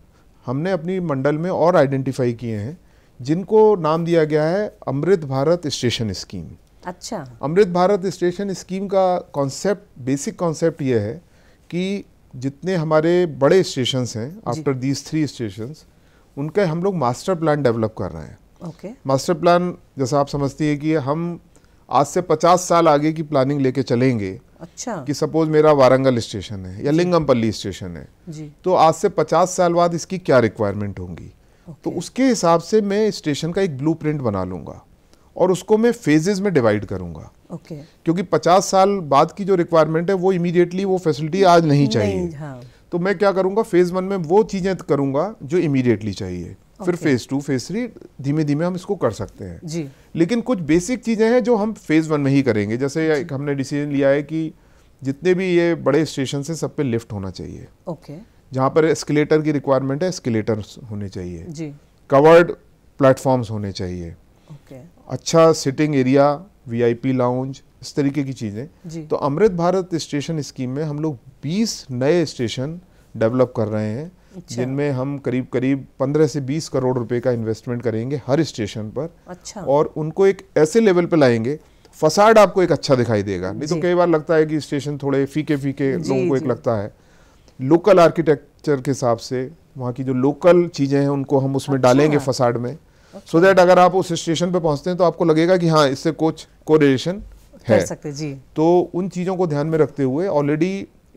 हमने अपनी मंडल में और आइडेंटिफाई किए हैं जिनको नाम दिया गया है अमृत भारत स्टेशन स्कीम अच्छा अमृत भारत स्टेशन स्कीम का कॉन्सेप्ट बेसिक कॉन्सेप्ट यह है कि जितने हमारे बड़े स्टेशन हैं आफ्टर दीज थ्री स्टेशन उनके हम लोग मास्टर प्लान डेवलप कर रहे हैं ओके मास्टर प्लान जैसा आप समझती है कि हम आज से 50 साल आगे की प्लानिंग लेके चलेंगे अच्छा कि सपोज मेरा वारंगल स्टेशन है या लिंगमपल्ली स्टेशन है जी तो आज से 50 साल बाद इसकी क्या रिक्वायरमेंट होंगी तो उसके हिसाब से मैं स्टेशन का एक ब्लूप्रिंट बना लूँगा और उसको मैं फेजेज में डिवाइड करूंगा ओके okay. क्योंकि 50 साल बाद की जो रिक्वायरमेंट है वो इमीडिएटली वो फैसिलिटी आज नहीं चाहिए नहीं, हाँ. तो मैं क्या करूंगा फेज वन में वो चीजें करूंगा जो इमीडिएटली चाहिए okay. फिर फेज टू फेज थ्री धीमे धीमे हम इसको कर सकते हैं जी लेकिन कुछ बेसिक चीजें हैं जो हम फेज वन में ही करेंगे जैसे एक हमने डिसीजन लिया है कि जितने भी ये बड़े स्टेशन है सब पे लिफ्ट होना चाहिए ओके जहाँ पर एस्केलेटर की रिक्वायरमेंट है एस्केलेटर होने चाहिए जी कवर्ड प्लेटफॉर्म्स होने चाहिए अच्छा सिटिंग एरिया वीआईपी लाउंज इस तरीके की चीज़ें तो अमृत भारत स्टेशन स्कीम में हम लोग 20 नए स्टेशन डेवलप कर रहे हैं अच्छा। जिनमें हम करीब करीब 15 से 20 करोड़ रुपए का इन्वेस्टमेंट करेंगे हर स्टेशन पर अच्छा। और उनको एक ऐसे लेवल पर लाएंगे फसाड आपको एक अच्छा दिखाई देगा नहीं तो कई बार लगता है कि स्टेशन थोड़े फीके फीके लोगों को एक लगता है लोकल आर्किटेक्चर के हिसाब से वहाँ की जो लोकल चीज़ें हैं उनको हम उसमें अच्छा डालेंगे फसाड में सो दैट अगर आप उस स्टेशन पे पहुंचते हैं तो आपको लगेगा कि हाँ इससे कुछ कोरिलेशन है सकते जी तो उन चीज़ों को ध्यान में रखते हुए ऑलरेडी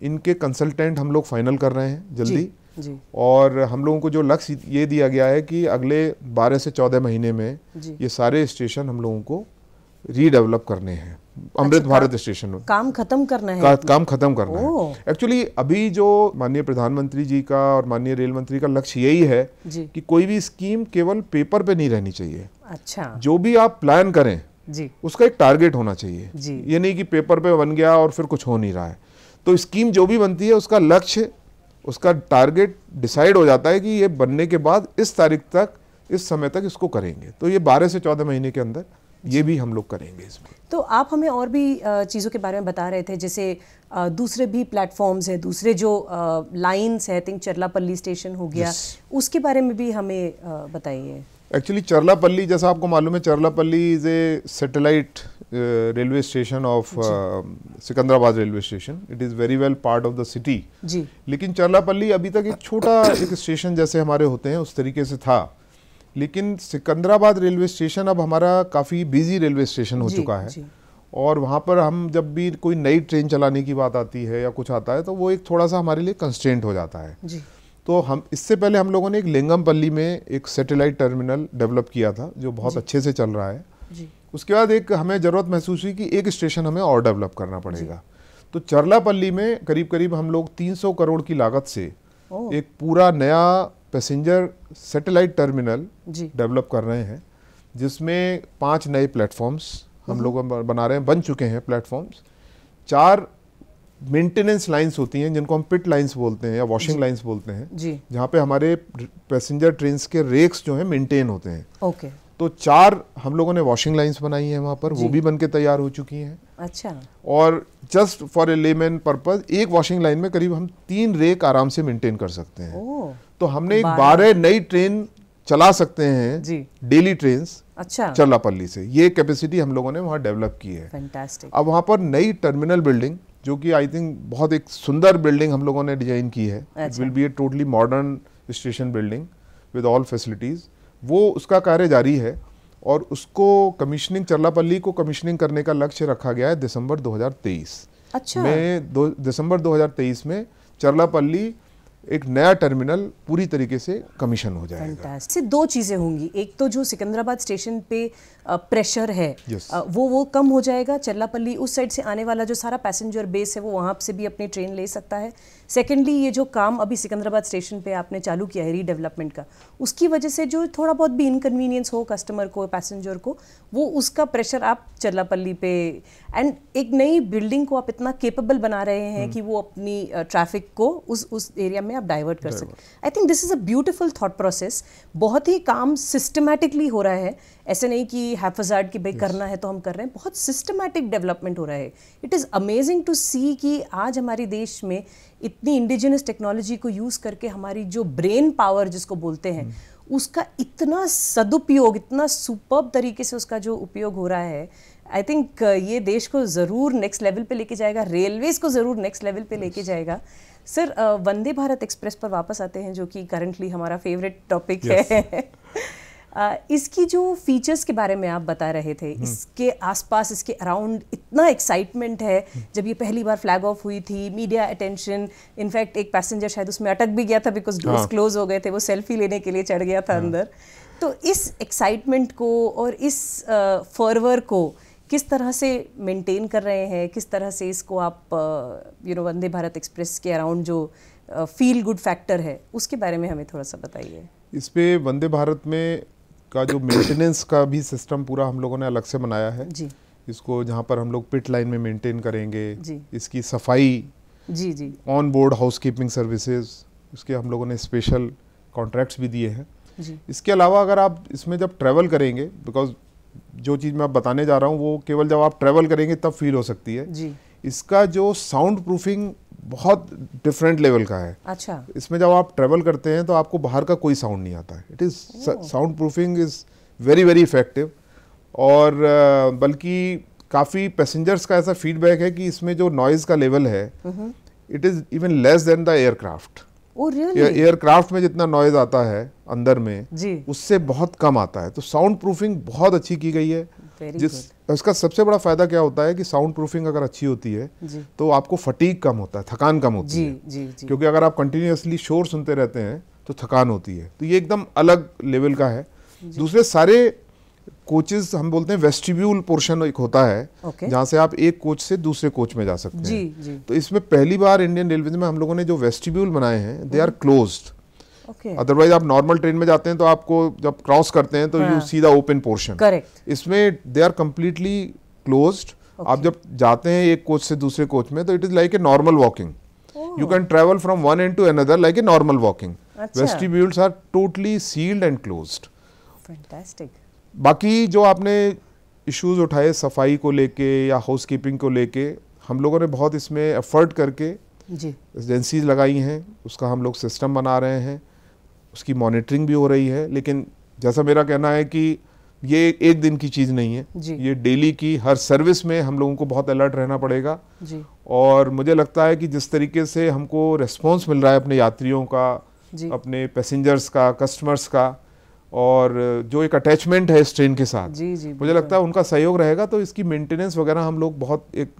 इनके कंसल्टेंट हम लोग फाइनल कर रहे हैं जल्दी जी, जी। और हम लोगों को जो लक्ष्य ये दिया गया है कि अगले 12 से 14 महीने में ये सारे स्टेशन हम लोगों को रीडेवलप करने हैं अमृत अच्छा, भारत स्टेशन में काम खत्म करना है का, काम खत्म करना है एक्चुअली अभी जो माननीय प्रधानमंत्री जी का और माननीय रेल मंत्री का लक्ष्य यही है कि कोई भी स्कीम केवल पेपर पे नहीं रहनी चाहिए अच्छा जो भी आप प्लान करें जी उसका एक टारगेट होना चाहिए जी ये नहीं कि पेपर पे बन गया और फिर कुछ हो नहीं रहा है तो स्कीम जो भी बनती है उसका लक्ष्य उसका टारगेट डिसाइड हो जाता है कि ये बनने के बाद इस तारीख तक इस समय तक इसको करेंगे तो ये बारह से चौदह महीने के अंदर ये भी हम लोग करेंगे इसमें तो आप हमें और भी चीज़ों के बारे में बता रहे थे जैसे दूसरे भी प्लेटफॉर्म्स हैं दूसरे जो लाइन्स है थिंक चरलापल्ली स्टेशन हो गया उसके बारे में भी हमें बताइए एक्चुअली चरलापल्ली जैसा आपको मालूम है Charlapalli is a satellite railway station of Secunderabad railway station it is very well part of the city लेकिन चरलापल्ली अभी तक एक छोटा एक स्टेशन जैसे हमारे होते हैं उस तरीके से था लेकिन सिकंदराबाद रेलवे स्टेशन अब हमारा काफ़ी बिजी रेलवे स्टेशन हो चुका है और वहाँ पर हम जब भी कोई नई ट्रेन चलाने की बात आती है या कुछ आता है तो वो एक थोड़ा सा हमारे लिए कंस्टेंट हो जाता है जी। तो हम इससे पहले हम लोगों ने एक लिंगमपल्ली में एक सैटेलाइट टर्मिनल डेवलप किया था जो बहुत अच्छे से चल रहा है जी। उसके बाद एक हमें ज़रूरत महसूस हुई कि एक स्टेशन हमें और डेवलप करना पड़ेगा तो चरलापल्ली में करीब करीब हम लोग तीन करोड़ की लागत से एक पूरा नया पैसेंजर सैटेलाइट टर्मिनल डेवलप कर रहे हैं जिसमें पांच नए प्लेटफॉर्म्स हम हम्म। लोग बना रहे हैं बन चुके हैं प्लेटफॉर्म्स चार मेंटेनेंस लाइंस होती हैं जिनको हम पिट लाइंस बोलते हैं या वॉशिंग लाइंस बोलते हैं जहाँ पे हमारे पैसेंजर ट्रेन के रेक्स जो हैं मेंटेन होते हैं ओके okay. तो चार हम लोगों ने वॉशिंग लाइन्स बनाई हैं वहाँ पर वो भी बन के तैयार हो चुकी हैं अच्छा और just for a layman purpose एक वॉशिंग लाइन में करीब हम तीन रेक आराम से मेंटेन कर सकते हैं तो हमने एक बारह नई ट्रेन चला सकते हैं डेली ट्रेन अच्छा चरलापल्ली से ये कैपेसिटी हम लोगों ने वहाँ डेवलप की है Fantastic. अब वहाँ पर नई टर्मिनल बिल्डिंग जो कि आई थिंक बहुत एक सुंदर बिल्डिंग हम लोगों ने डिजाइन की है it will be a totally modern station building with all facilities वो उसका कार्य जारी है और उसको कमीशनिंग चरलापल्ली को कमीशनिंग करने का लक्ष्य रखा गया है दिसंबर 2023 अच्छा में दो दिसंबर 2023 में चरलापल्ली एक नया टर्मिनल पूरी तरीके से कमीशन हो जाएगा इससे दो चीज़ें होंगी एक तो जो सिकंदराबाद स्टेशन पे प्रेशर है yes. वो वो कम हो जाएगा चल्लापल्ली उस साइड से आने वाला जो सारा पैसेंजर बेस है वो वहां से भी अपनी ट्रेन ले सकता है सेकेंडली ये जो काम अभी सिकंदराबाद स्टेशन पे आपने चालू किया है रीडेवलपमेंट का उसकी वजह से जो थोड़ा बहुत भी इनकन्वीनियंस हो कस्टमर को पैसेंजर को वो उसका प्रेशर आप चल्लापल्ली पे एंड एक नई बिल्डिंग को आप इतना केपेबल बना रहे हैं हम्म। कि वो अपनी ट्रैफिक को उस उस एरिया में आप डाइवर्ट कर सकें I think this is a beautiful thought process बहुत ही काम सिस्टमेटिकली हो रहा है ऐसे नहीं कि हैफजार्ड की भाई yes. करना है तो हम कर रहे हैं बहुत सिस्टमेटिक डेवलपमेंट हो रहा है it is amazing to see कि आज हमारे देश में इतनी इंडिजिनस टेक्नोलॉजी को यूज़ करके हमारी जो ब्रेन पावर जिसको बोलते हैं hmm. उसका इतना सदुपयोग इतना सुपर तरीके से उसका जो उपयोग हो रहा है आई थिंक uh, ये देश को ज़रूर नेक्स्ट लेवल पे लेके जाएगा रेलवेज़ को ज़रूर नेक्स्ट लेवल पे लेके जाएगा sir uh, Vande Bharat express पर वापस आते हैं जो कि करंटली हमारा फेवरेट टॉपिक yes. है इसकी जो फीचर्स के बारे में आप बता रहे थे हम्म। इसके आसपास इसके अराउंड इतना एक्साइटमेंट है हम्म। जब ये पहली बार फ्लैग ऑफ हुई थी मीडिया अटेंशन इनफैक्ट एक पैसेंजर शायद उसमें अटक भी गया था बिकॉज डोर्स क्लोज हो गए थे वो सेल्फी लेने के लिए चढ़ गया था हाँ। अंदर तो इस एक्साइटमेंट को और इस फॉरवर को किस तरह से मेंटेन कर रहे हैं किस तरह से इसको आप you know Vande Bharat express के अराउंड जो फील गुड फैक्टर है उसके बारे में हमें थोड़ा सा बताइए इस पर वंदे भारत में का जो मेंटेनेंस का भी सिस्टम पूरा हम लोगों ने अलग से बनाया है जी इसको जहाँ पर हम लोग पिट लाइन में मेंटेन करेंगे जी इसकी सफाई जी जी on board housekeeping services उसके हम लोगों ने स्पेशल कॉन्ट्रैक्ट्स भी दिए हैं जी इसके अलावा अगर आप इसमें जब ट्रैवल करेंगे बिकॉज जो चीज़ मैं बताने जा रहा हूँ वो केवल जब आप ट्रैवल करेंगे तब फील हो सकती है जी इसका जो साउंड प्रूफिंग बहुत डिफरेंट लेवल का है अच्छा इसमें जब आप ट्रेवल करते हैं तो आपको बाहर का कोई साउंड नहीं आता है it is soundproofing is very very effective और बल्कि काफ़ी पैसेंजर्स का ऐसा फीडबैक है कि इसमें जो नॉइज़ का लेवल है it is even less than the aircraft aircraft में जितना नॉइज आता है अंदर में जी उससे बहुत कम आता है तो साउंड प्रूफिंग बहुत अच्छी की गई है जिस इसका सबसे बड़ा फायदा क्या होता है कि साउंड प्रूफिंग अगर अच्छी होती है तो आपको फटीक कम होता है थकान कम होती जी, है जी, जी. क्योंकि अगर आप कंटिन्यूसली शोर सुनते रहते हैं तो थकान होती है तो ये एकदम अलग लेवल का है दूसरे सारे कोचेज हम बोलते हैं वेस्टिब्यूल पोर्शन एक होता है जहाँ से आप एक कोच से दूसरे कोच में जा सकते हैं तो इसमें पहली बार इंडियन रेलवे में हम लोगों ने जो वेस्टिब्यूल बनाए हैं दे आर क्लोज्ड अदरवाइज आप नॉर्मल ट्रेन में जाते हैं तो आपको जब क्रॉस करते हैं तो you see the open portion इसमें दे आर कम्प्लीटली क्लोज आप जब जाते हैं एक कोच से दूसरे कोच में तो it is like a normal walking you can travel from one end to another like a normal walking vestibules are totally sealed and close बाकी जो आपने इश्यूज उठाए सफाई को लेके या हाउस कीपिंग को लेके हम लोगों ने बहुत इसमें एफर्ट करके एजेंसीज लगाई हैं उसका हम लोग सिस्टम बना रहे हैं उसकी मॉनिटरिंग भी हो रही है लेकिन जैसा मेरा कहना है कि ये एक दिन की चीज़ नहीं है ये डेली की हर सर्विस में हम लोगों को बहुत अलर्ट रहना पड़ेगा जी। और मुझे लगता है कि जिस तरीके से हमको रिस्पॉन्स मिल रहा है अपने यात्रियों का अपने पैसेंजर्स का कस्टमर्स का और जो एक अटैचमेंट है इस ट्रेन के साथ जी, जी, मुझे लगता है उनका सहयोग रहेगा तो इसकी मेंटेनेंस वगैरह हम लोग बहुत एक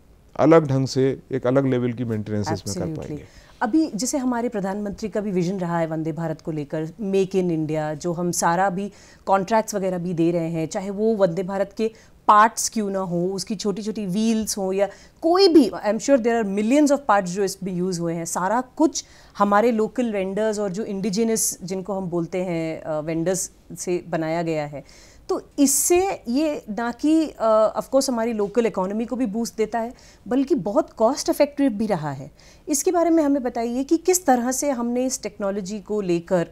अलग ढंग से एक अलग लेवल की मेंटेनेंस इसमें कर पाएंगे अभी जैसे हमारे प्रधानमंत्री का भी विजन रहा है वंदे भारत को लेकर मेक इन इंडिया जो हम सारा भी कॉन्ट्रैक्ट्स वगैरह भी दे रहे हैं चाहे वो वंदे भारत के पार्ट्स क्यों ना हो उसकी छोटी छोटी व्हील्स हो या कोई भी I am sure there are millions of parts जो इसमें यूज़ हुए हैं सारा कुछ हमारे लोकल वेंडर्स और जो इंडिजिनस जिनको हम बोलते हैं वेंडर्स uh, से बनाया गया है तो इससे ये ना कि ऑफकोर्स हमारी लोकल इकोनॉमी को भी बूस्ट देता है बल्कि बहुत कॉस्ट इफेक्टिव भी रहा है इसके बारे में हमें बताइए कि किस तरह से हमने इस टेक्नोलॉजी को लेकर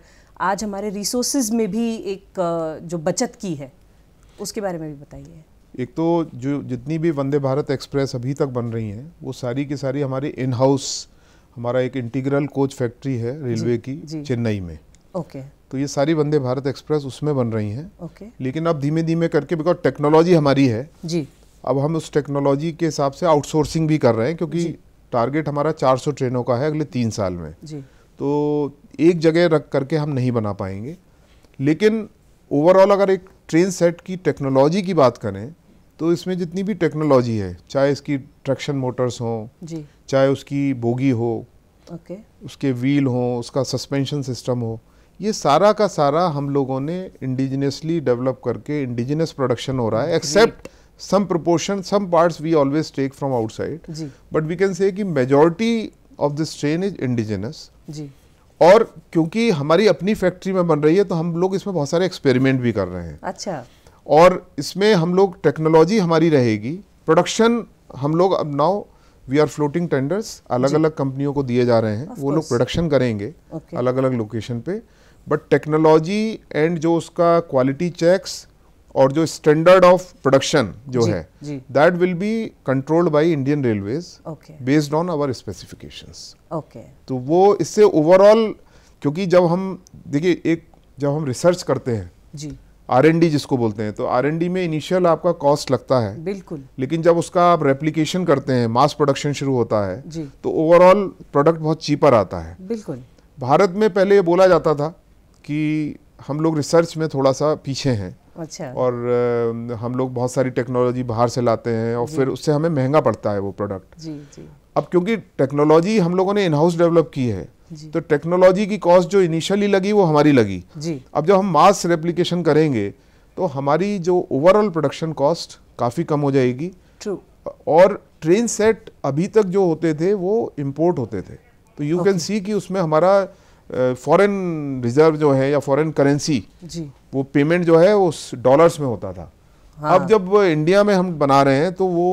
आज हमारे रिसोर्सेज में भी एक जो बचत की है उसके बारे में भी बताइए एक तो जो जितनी भी वंदे भारत एक्सप्रेस अभी तक बन रही हैं वो सारी की सारी हमारी इन हाउस हमारा एक इंटीग्रल कोच फैक्ट्री है रेलवे की चेन्नई में ओके okay. तो ये सारी वंदे भारत एक्सप्रेस उसमें बन रही हैं okay. लेकिन अब धीमे धीमे करके बिकॉज टेक्नोलॉजी हमारी है जी अब हम उस टेक्नोलॉजी के हिसाब से आउटसोर्सिंग भी कर रहे हैं क्योंकि टारगेट हमारा 400 ट्रेनों का है अगले तीन साल में जी तो एक जगह रख करके हम नहीं बना पाएंगे लेकिन ओवरऑल अगर एक ट्रेन सेट की टेक्नोलॉजी की बात करें तो इसमें जितनी भी टेक्नोलॉजी है चाहे इसकी ट्रैक्शन मोटर्स हों चाहे उसकी बोगी हो okay. उसके व्हील हों उसका सस्पेंशन सिस्टम हो ये सारा का सारा हम लोगों ने इंडिजिनियसली डेवलप करके इंडिजिनियस प्रोडक्शन हो रहा है except some proportion some parts we always take from outside but we can say कि majority of this train is indigenous और क्योंकि हमारी अपनी फैक्ट्री में बन रही है तो हम लोग इसमें बहुत सारे एक्सपेरिमेंट भी कर रहे हैं अच्छा और इसमें हम लोग टेक्नोलॉजी हमारी रहेगी प्रोडक्शन हम लोग अब now we are floating tenders अलग अलग कंपनियों को दिए जा रहे हैं वो लोग प्रोडक्शन करेंगे अलग अलग लोकेशन पे बट टेक्नोलॉजी एंड जो उसका क्वालिटी चेक्स और जो स्टैंडर्ड ऑफ प्रोडक्शन जो जी, है that will be controlled by Indian railways based on our specifications okay तो वो इससे ओवरऑल क्योंकि जब हम देखिए एक जब हम रिसर्च करते हैं जी आर एन डी जिसको बोलते हैं तो आर एन डी में इनिशियल आपका कॉस्ट लगता है बिल्कुल लेकिन जब उसका आप रेप्लीकेशन करते हैं मास प्रोडक्शन शुरू होता है जी तो ओवरऑल प्रोडक्ट बहुत चीपर आता है बिल्कुल भारत में पहले ये बोला जाता था कि हम लोग रिसर्च में थोड़ा सा पीछे हैं अच्छा और हम लोग बहुत सारी टेक्नोलॉजी बाहर से लाते हैं और फिर उससे हमें महंगा पड़ता है वो प्रोडक्ट जी जी अब क्योंकि टेक्नोलॉजी हम लोगों ने इनहाउस डेवलप की है तो टेक्नोलॉजी की कॉस्ट जो इनिशियली लगी वो हमारी लगी जी अब जब हम मास रेप्लीकेशन करेंगे तो हमारी जो ओवरऑल प्रोडक्शन कॉस्ट काफ़ी कम हो जाएगी ट्रू और ट्रेन सेट अभी तक जो होते थे वो इम्पोर्ट होते थे तो यू कैन सी कि उसमें हमारा फॉरेन रिजर्व जो है या फॉरेन करेंसी वो पेमेंट जो है उस डॉलर्स में होता था हाँ। अब जब इंडिया में हम बना रहे हैं तो वो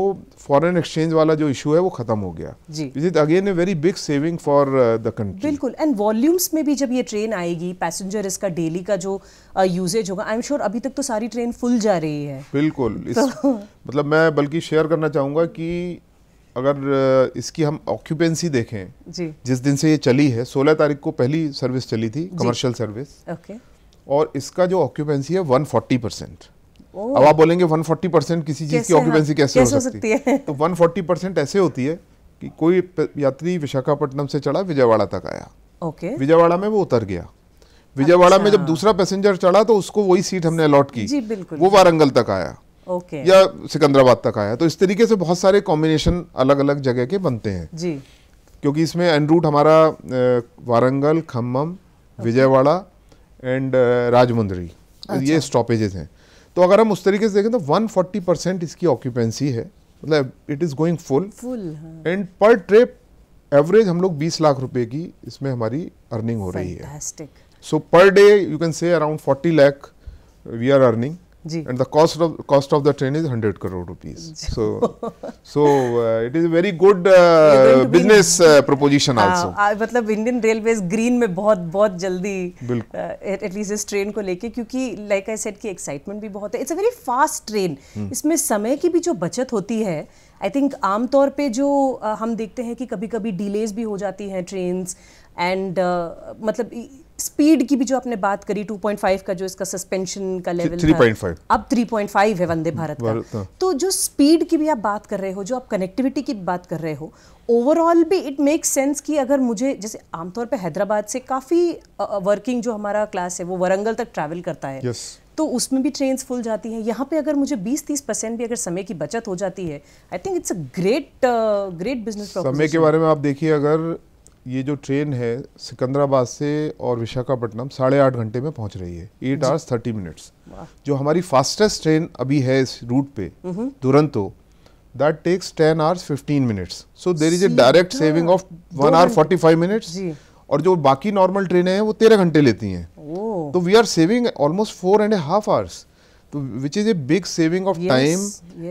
फॉरेन एक्सचेंज वाला जो इशू है वो खत्म हो गया जी again a very big saving for the country बिल्कुल एंड वॉल्यूम्स में भी जब ये ट्रेन आएगी पैसेंजर इसका डेली का जो यूजेज uh, होगा आई एम श्योर अभी तक तो सारी ट्रेन फुल जा रही है बिल्कुल तो... इस, मतलब मैं बल्कि शेयर करना चाहूंगा कि अगर इसकी हम ऑक्यूपेंसी देखें जी जिस दिन से ये चली है 16 तारीख को पहली सर्विस चली थी कमर्शियल सर्विस ओके और इसका जो ऑक्यूपेंसी है 140 परसेंट अब आप बोलेंगे 140 परसेंट किसी चीज़ की ऑक्यूपेंसी कैसे, कैसे हो सकती है तो 140 परसेंट ऐसे होती है कि कोई यात्री विशाखापट्टनम से चढ़ा विजयवाड़ा तक आया ओके विजयवाड़ा में वो उतर गया विजयवाड़ा में अच्छा। जब दूसरा पैसेंजर चढ़ा तो उसको वही सीट हमने अलॉट की वो वारंगल तक आया okay. या सिकंदराबाद तक आया तो इस तरीके से बहुत सारे कॉम्बिनेशन अलग अलग जगह के बनते हैं जी क्योंकि इसमें एन रूट हमारा वारंगल खम्मम विजयवाड़ा एंड राजमुंदरी तो अच्छा। ये स्टॉपेजेस हैं तो अगर हम उस तरीके से देखें तो 140 परसेंट इसकी ऑक्यूपेंसी है मतलब it is going full full and per trip average हम लोग 20 लाख रुपए की इसमें हमारी अर्निंग हो रही है so per day you can say around 40 lakh we are earning and the cost of cost of the train is 100 crore rupees so so uh, it is a very good uh, business uh, proposition हाँ, also मतलब इंडियन रेलवेज ग्रीन में बहुत बहुत जल्दी uh, एटलीस्ट इस ट्रेन को लेके क्योंकि लाइक आई सेड की एक्साइटमेंट भी बहुत है it's a very fast train इसमें समय की भी जो बचत होती है आई थिंक आमतौर पे जो uh, हम देखते हैं कि कभी कभी डिलेज भी हो जाती हैं ट्रेन एंड uh, मतलब स्पीड की भी जो आपने बात करी 2.5 का जो इसका सस्पेंशन का लेवल अब 3.5 है वंदे भारत का तो जो स्पीड की भी आप बात कर रहे हो जो आप कनेक्टिविटी की बात कर रहे हो ओवरऑल भी इट मेक सेंस कि अगर मुझे जैसे आमतौर पे हैदराबाद से काफ़ी वर्किंग जो हमारा क्लास है वो वरंगल तक ट्रैवल करता है yes. तो उसमें भी ट्रेन फुल जाती है यहाँ पे अगर मुझे 20-30 परसेंट भी अगर समय की बचत हो जाती है I think it's a great great business समय के बारे में आप देखिए अगर ये जो ट्रेन है सिकंदराबाद से और विशाखापट्टनम साढ़े आठ घंटे में पहुंच रही है एट आवर्स थर्टी मिनट्स जो हमारी फास्टेस्ट ट्रेन अभी है इस रूट पे हम्म। Duronto that takes ten hours fifteen minutes so there is a direct saving of one hour forty five minutes और जो बाकी नॉर्मल ट्रेनें हैं वो तेरह घंटे लेती हैं तो we are saving almost four and half hours तो which is a big saving of time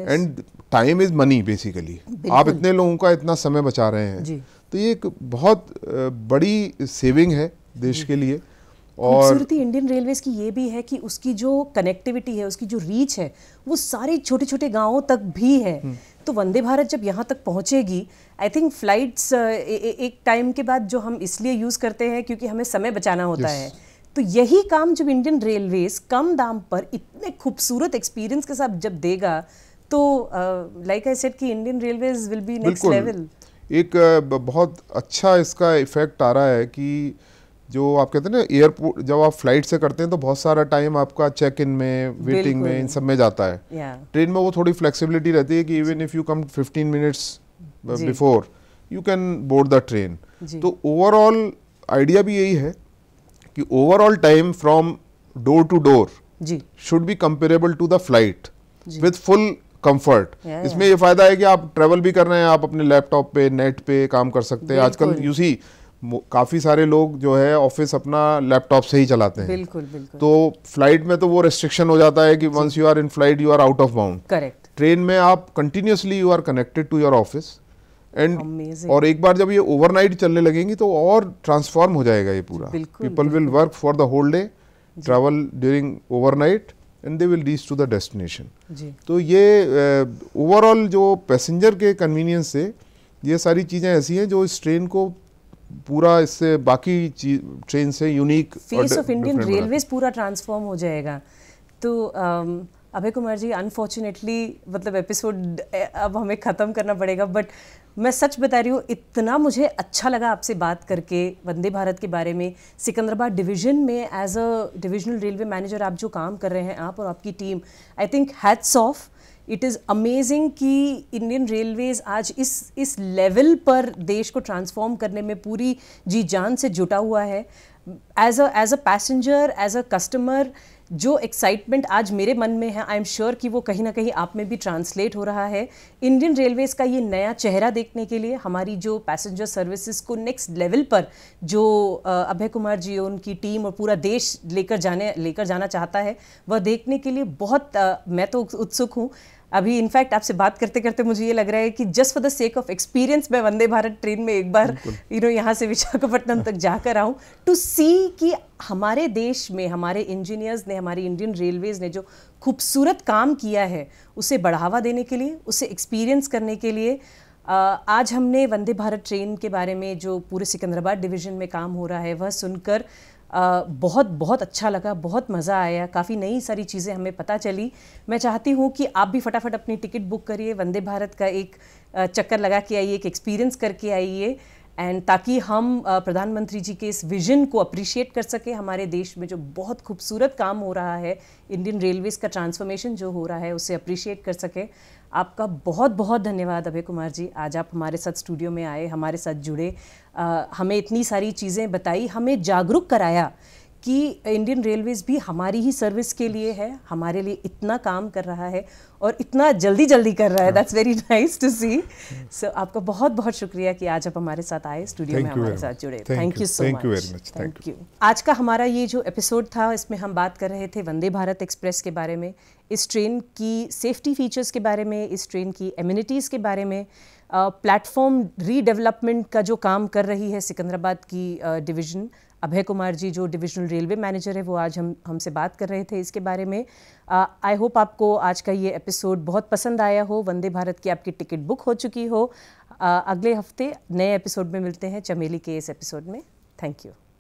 and time is money basically आप इतने लोगों का इतना समय बचा रहे हैं तो ये एक बहुत बड़ी सेविंग है देश के लिए और खूबसूरती इंडियन रेलवेज की ये भी है कि उसकी जो कनेक्टिविटी है उसकी जो रीच है वो सारे छोटे छोटे गांवों तक भी है हम्म। तो वंदे भारत जब यहाँ तक पहुँचेगी आई थिंक फ्लाइट्स एक टाइम के बाद जो हम इसलिए यूज़ करते हैं क्योंकि हमें समय बचाना होता yes. है तो यही काम जब इंडियन रेलवेज कम दाम पर इतने खूबसूरत एक्सपीरियंस के साथ जब देगा तो लाइक आई सेड कि Indian railways will be next level एक बहुत अच्छा इसका इफ़ेक्ट आ रहा है कि जो आप कहते हैं ना एयरपोर्ट जब आप फ्लाइट से करते हैं तो बहुत सारा टाइम आपका चेक इन में वेटिंग में इन सब में जाता है ट्रेन yeah. में वो थोड़ी फ्लेक्सिबिलिटी रहती है कि even if you come 15 minutes before you can board the train तो ओवरऑल आइडिया भी यही है कि overall time from door to door should be comparable to the flight with full comfort yeah, इसमें yeah. ये फायदा है कि आप ट्रेवल भी कर रहे हैं आप अपने लैपटॉप पे नेट पे काम कर सकते हैं आजकल यू सी काफ़ी सारे लोग जो है ऑफिस अपना लैपटॉप से ही चलाते हैं बिल्कुल बिल्कुल तो फ्लाइट में तो वो रेस्ट्रिक्शन हो जाता है कि once you are in flight you are out of bound correct train में आप continuously you are connected to your office and और एक बार जब ये ओवरनाइट चलने लगेंगी तो और ट्रांसफॉर्म हो जाएगा ये पूरा people will work for the whole day travel during overnight and they will reach to the destination तो ये ओवरऑल uh, जो पैसेंजर के कन्वीनियंस से ये सारी चीज़ें ऐसी हैं जो इस ट्रेन को पूरा इससे बाकी ट्रेन से unique face of Indian railway पूरा ट्रांसफॉर्म हो जाएगा तो um, अभय कुमार जी अनफॉर्चुनेटली मतलब एपिसोड अब हमें ख़त्म करना पड़ेगा बट मैं सच बता रही हूँ इतना मुझे अच्छा लगा आपसे बात करके वंदे भारत के बारे में सिकंदराबाद डिवीज़न में as a divisional railway manager आप जो काम कर रहे हैं आप और आपकी team I think hats off it is amazing कि इंडियन रेलवेज़ आज इस इस लेवल पर देश को ट्रांसफॉर्म करने में पूरी जी जान से जुटा हुआ है as a as a passenger as a customer जो एक्साइटमेंट आज मेरे मन में है आई एम श्योर कि वो कहीं ना कहीं आप में भी ट्रांसलेट हो रहा है इंडियन रेलवेज़ का ये नया चेहरा देखने के लिए हमारी जो पैसेंजर सर्विसेज को नेक्स्ट लेवल पर जो अभय कुमार जी उनकी टीम और पूरा देश लेकर जाने लेकर जाना चाहता है वह देखने के लिए बहुत मैं तो उत्सुक हूँ अभी इनफैक्ट आपसे बात करते करते मुझे ये लग रहा है कि just for the sake of experience मैं वंदे भारत ट्रेन में एक बार यू नो यहाँ से विशाखापट्टनम तक जाकर आऊँ टू सी कि हमारे देश में हमारे इंजीनियर्स ने हमारी इंडियन रेलवेज़ ने जो खूबसूरत काम किया है उसे बढ़ावा देने के लिए उसे एक्सपीरियंस करने के लिए आज हमने वंदे भारत ट्रेन के बारे में जो पूरे सिकंदराबाद डिवीज़न में काम हो रहा है वह सुनकर बहुत बहुत अच्छा लगा बहुत मज़ा आया काफ़ी नई सारी चीज़ें हमें पता चली मैं चाहती हूँ कि आप भी फटाफट अपनी टिकट बुक करिए वंदे भारत का एक चक्कर लगा के आइए एक एक्सपीरियंस करके आइए एंड ताकि हम प्रधानमंत्री जी के इस विजन को अप्रिशिएट कर सकें हमारे देश में जो बहुत खूबसूरत काम हो रहा है इंडियन रेलवेज़ का ट्रांसफॉर्मेशन जो हो रहा है उसे अप्रिशिएट कर सकें आपका बहुत बहुत धन्यवाद अभय कुमार जी आज आप हमारे साथ स्टूडियो में आए हमारे साथ जुड़े आ, हमें इतनी सारी चीज़ें बताई हमें जागरूक कराया कि इंडियन रेलवेज़ भी हमारी ही सर्विस के लिए है हमारे लिए इतना काम कर रहा है और इतना जल्दी जल्दी कर रहा है that's very nice to see so आपका बहुत बहुत शुक्रिया कि आज आप हमारे साथ आए स्टूडियो में हमारे साथ जुड़े thank you so much thank you आज का हमारा ये जो एपिसोड था इसमें हम बात कर रहे थे वंदे भारत एक्सप्रेस के बारे में इस ट्रेन की सेफ्टी फीचर्स के बारे में इस ट्रेन की एम्यूनिटीज़ के बारे में प्लेटफॉर्म रीडेवलपमेंट का जो काम कर रही है सिकंदराबाद की डिवीज़न अभय कुमार जी जो डिविजनल रेलवे मैनेजर है वो आज हम हमसे बात कर रहे थे इसके बारे में आई होप आपको आज का ये एपिसोड बहुत पसंद आया हो वंदे भारत की आपकी टिकट बुक हो चुकी हो आ, अगले हफ्ते नए एपिसोड में मिलते हैं चमेली के इस एपिसोड में थैंक यू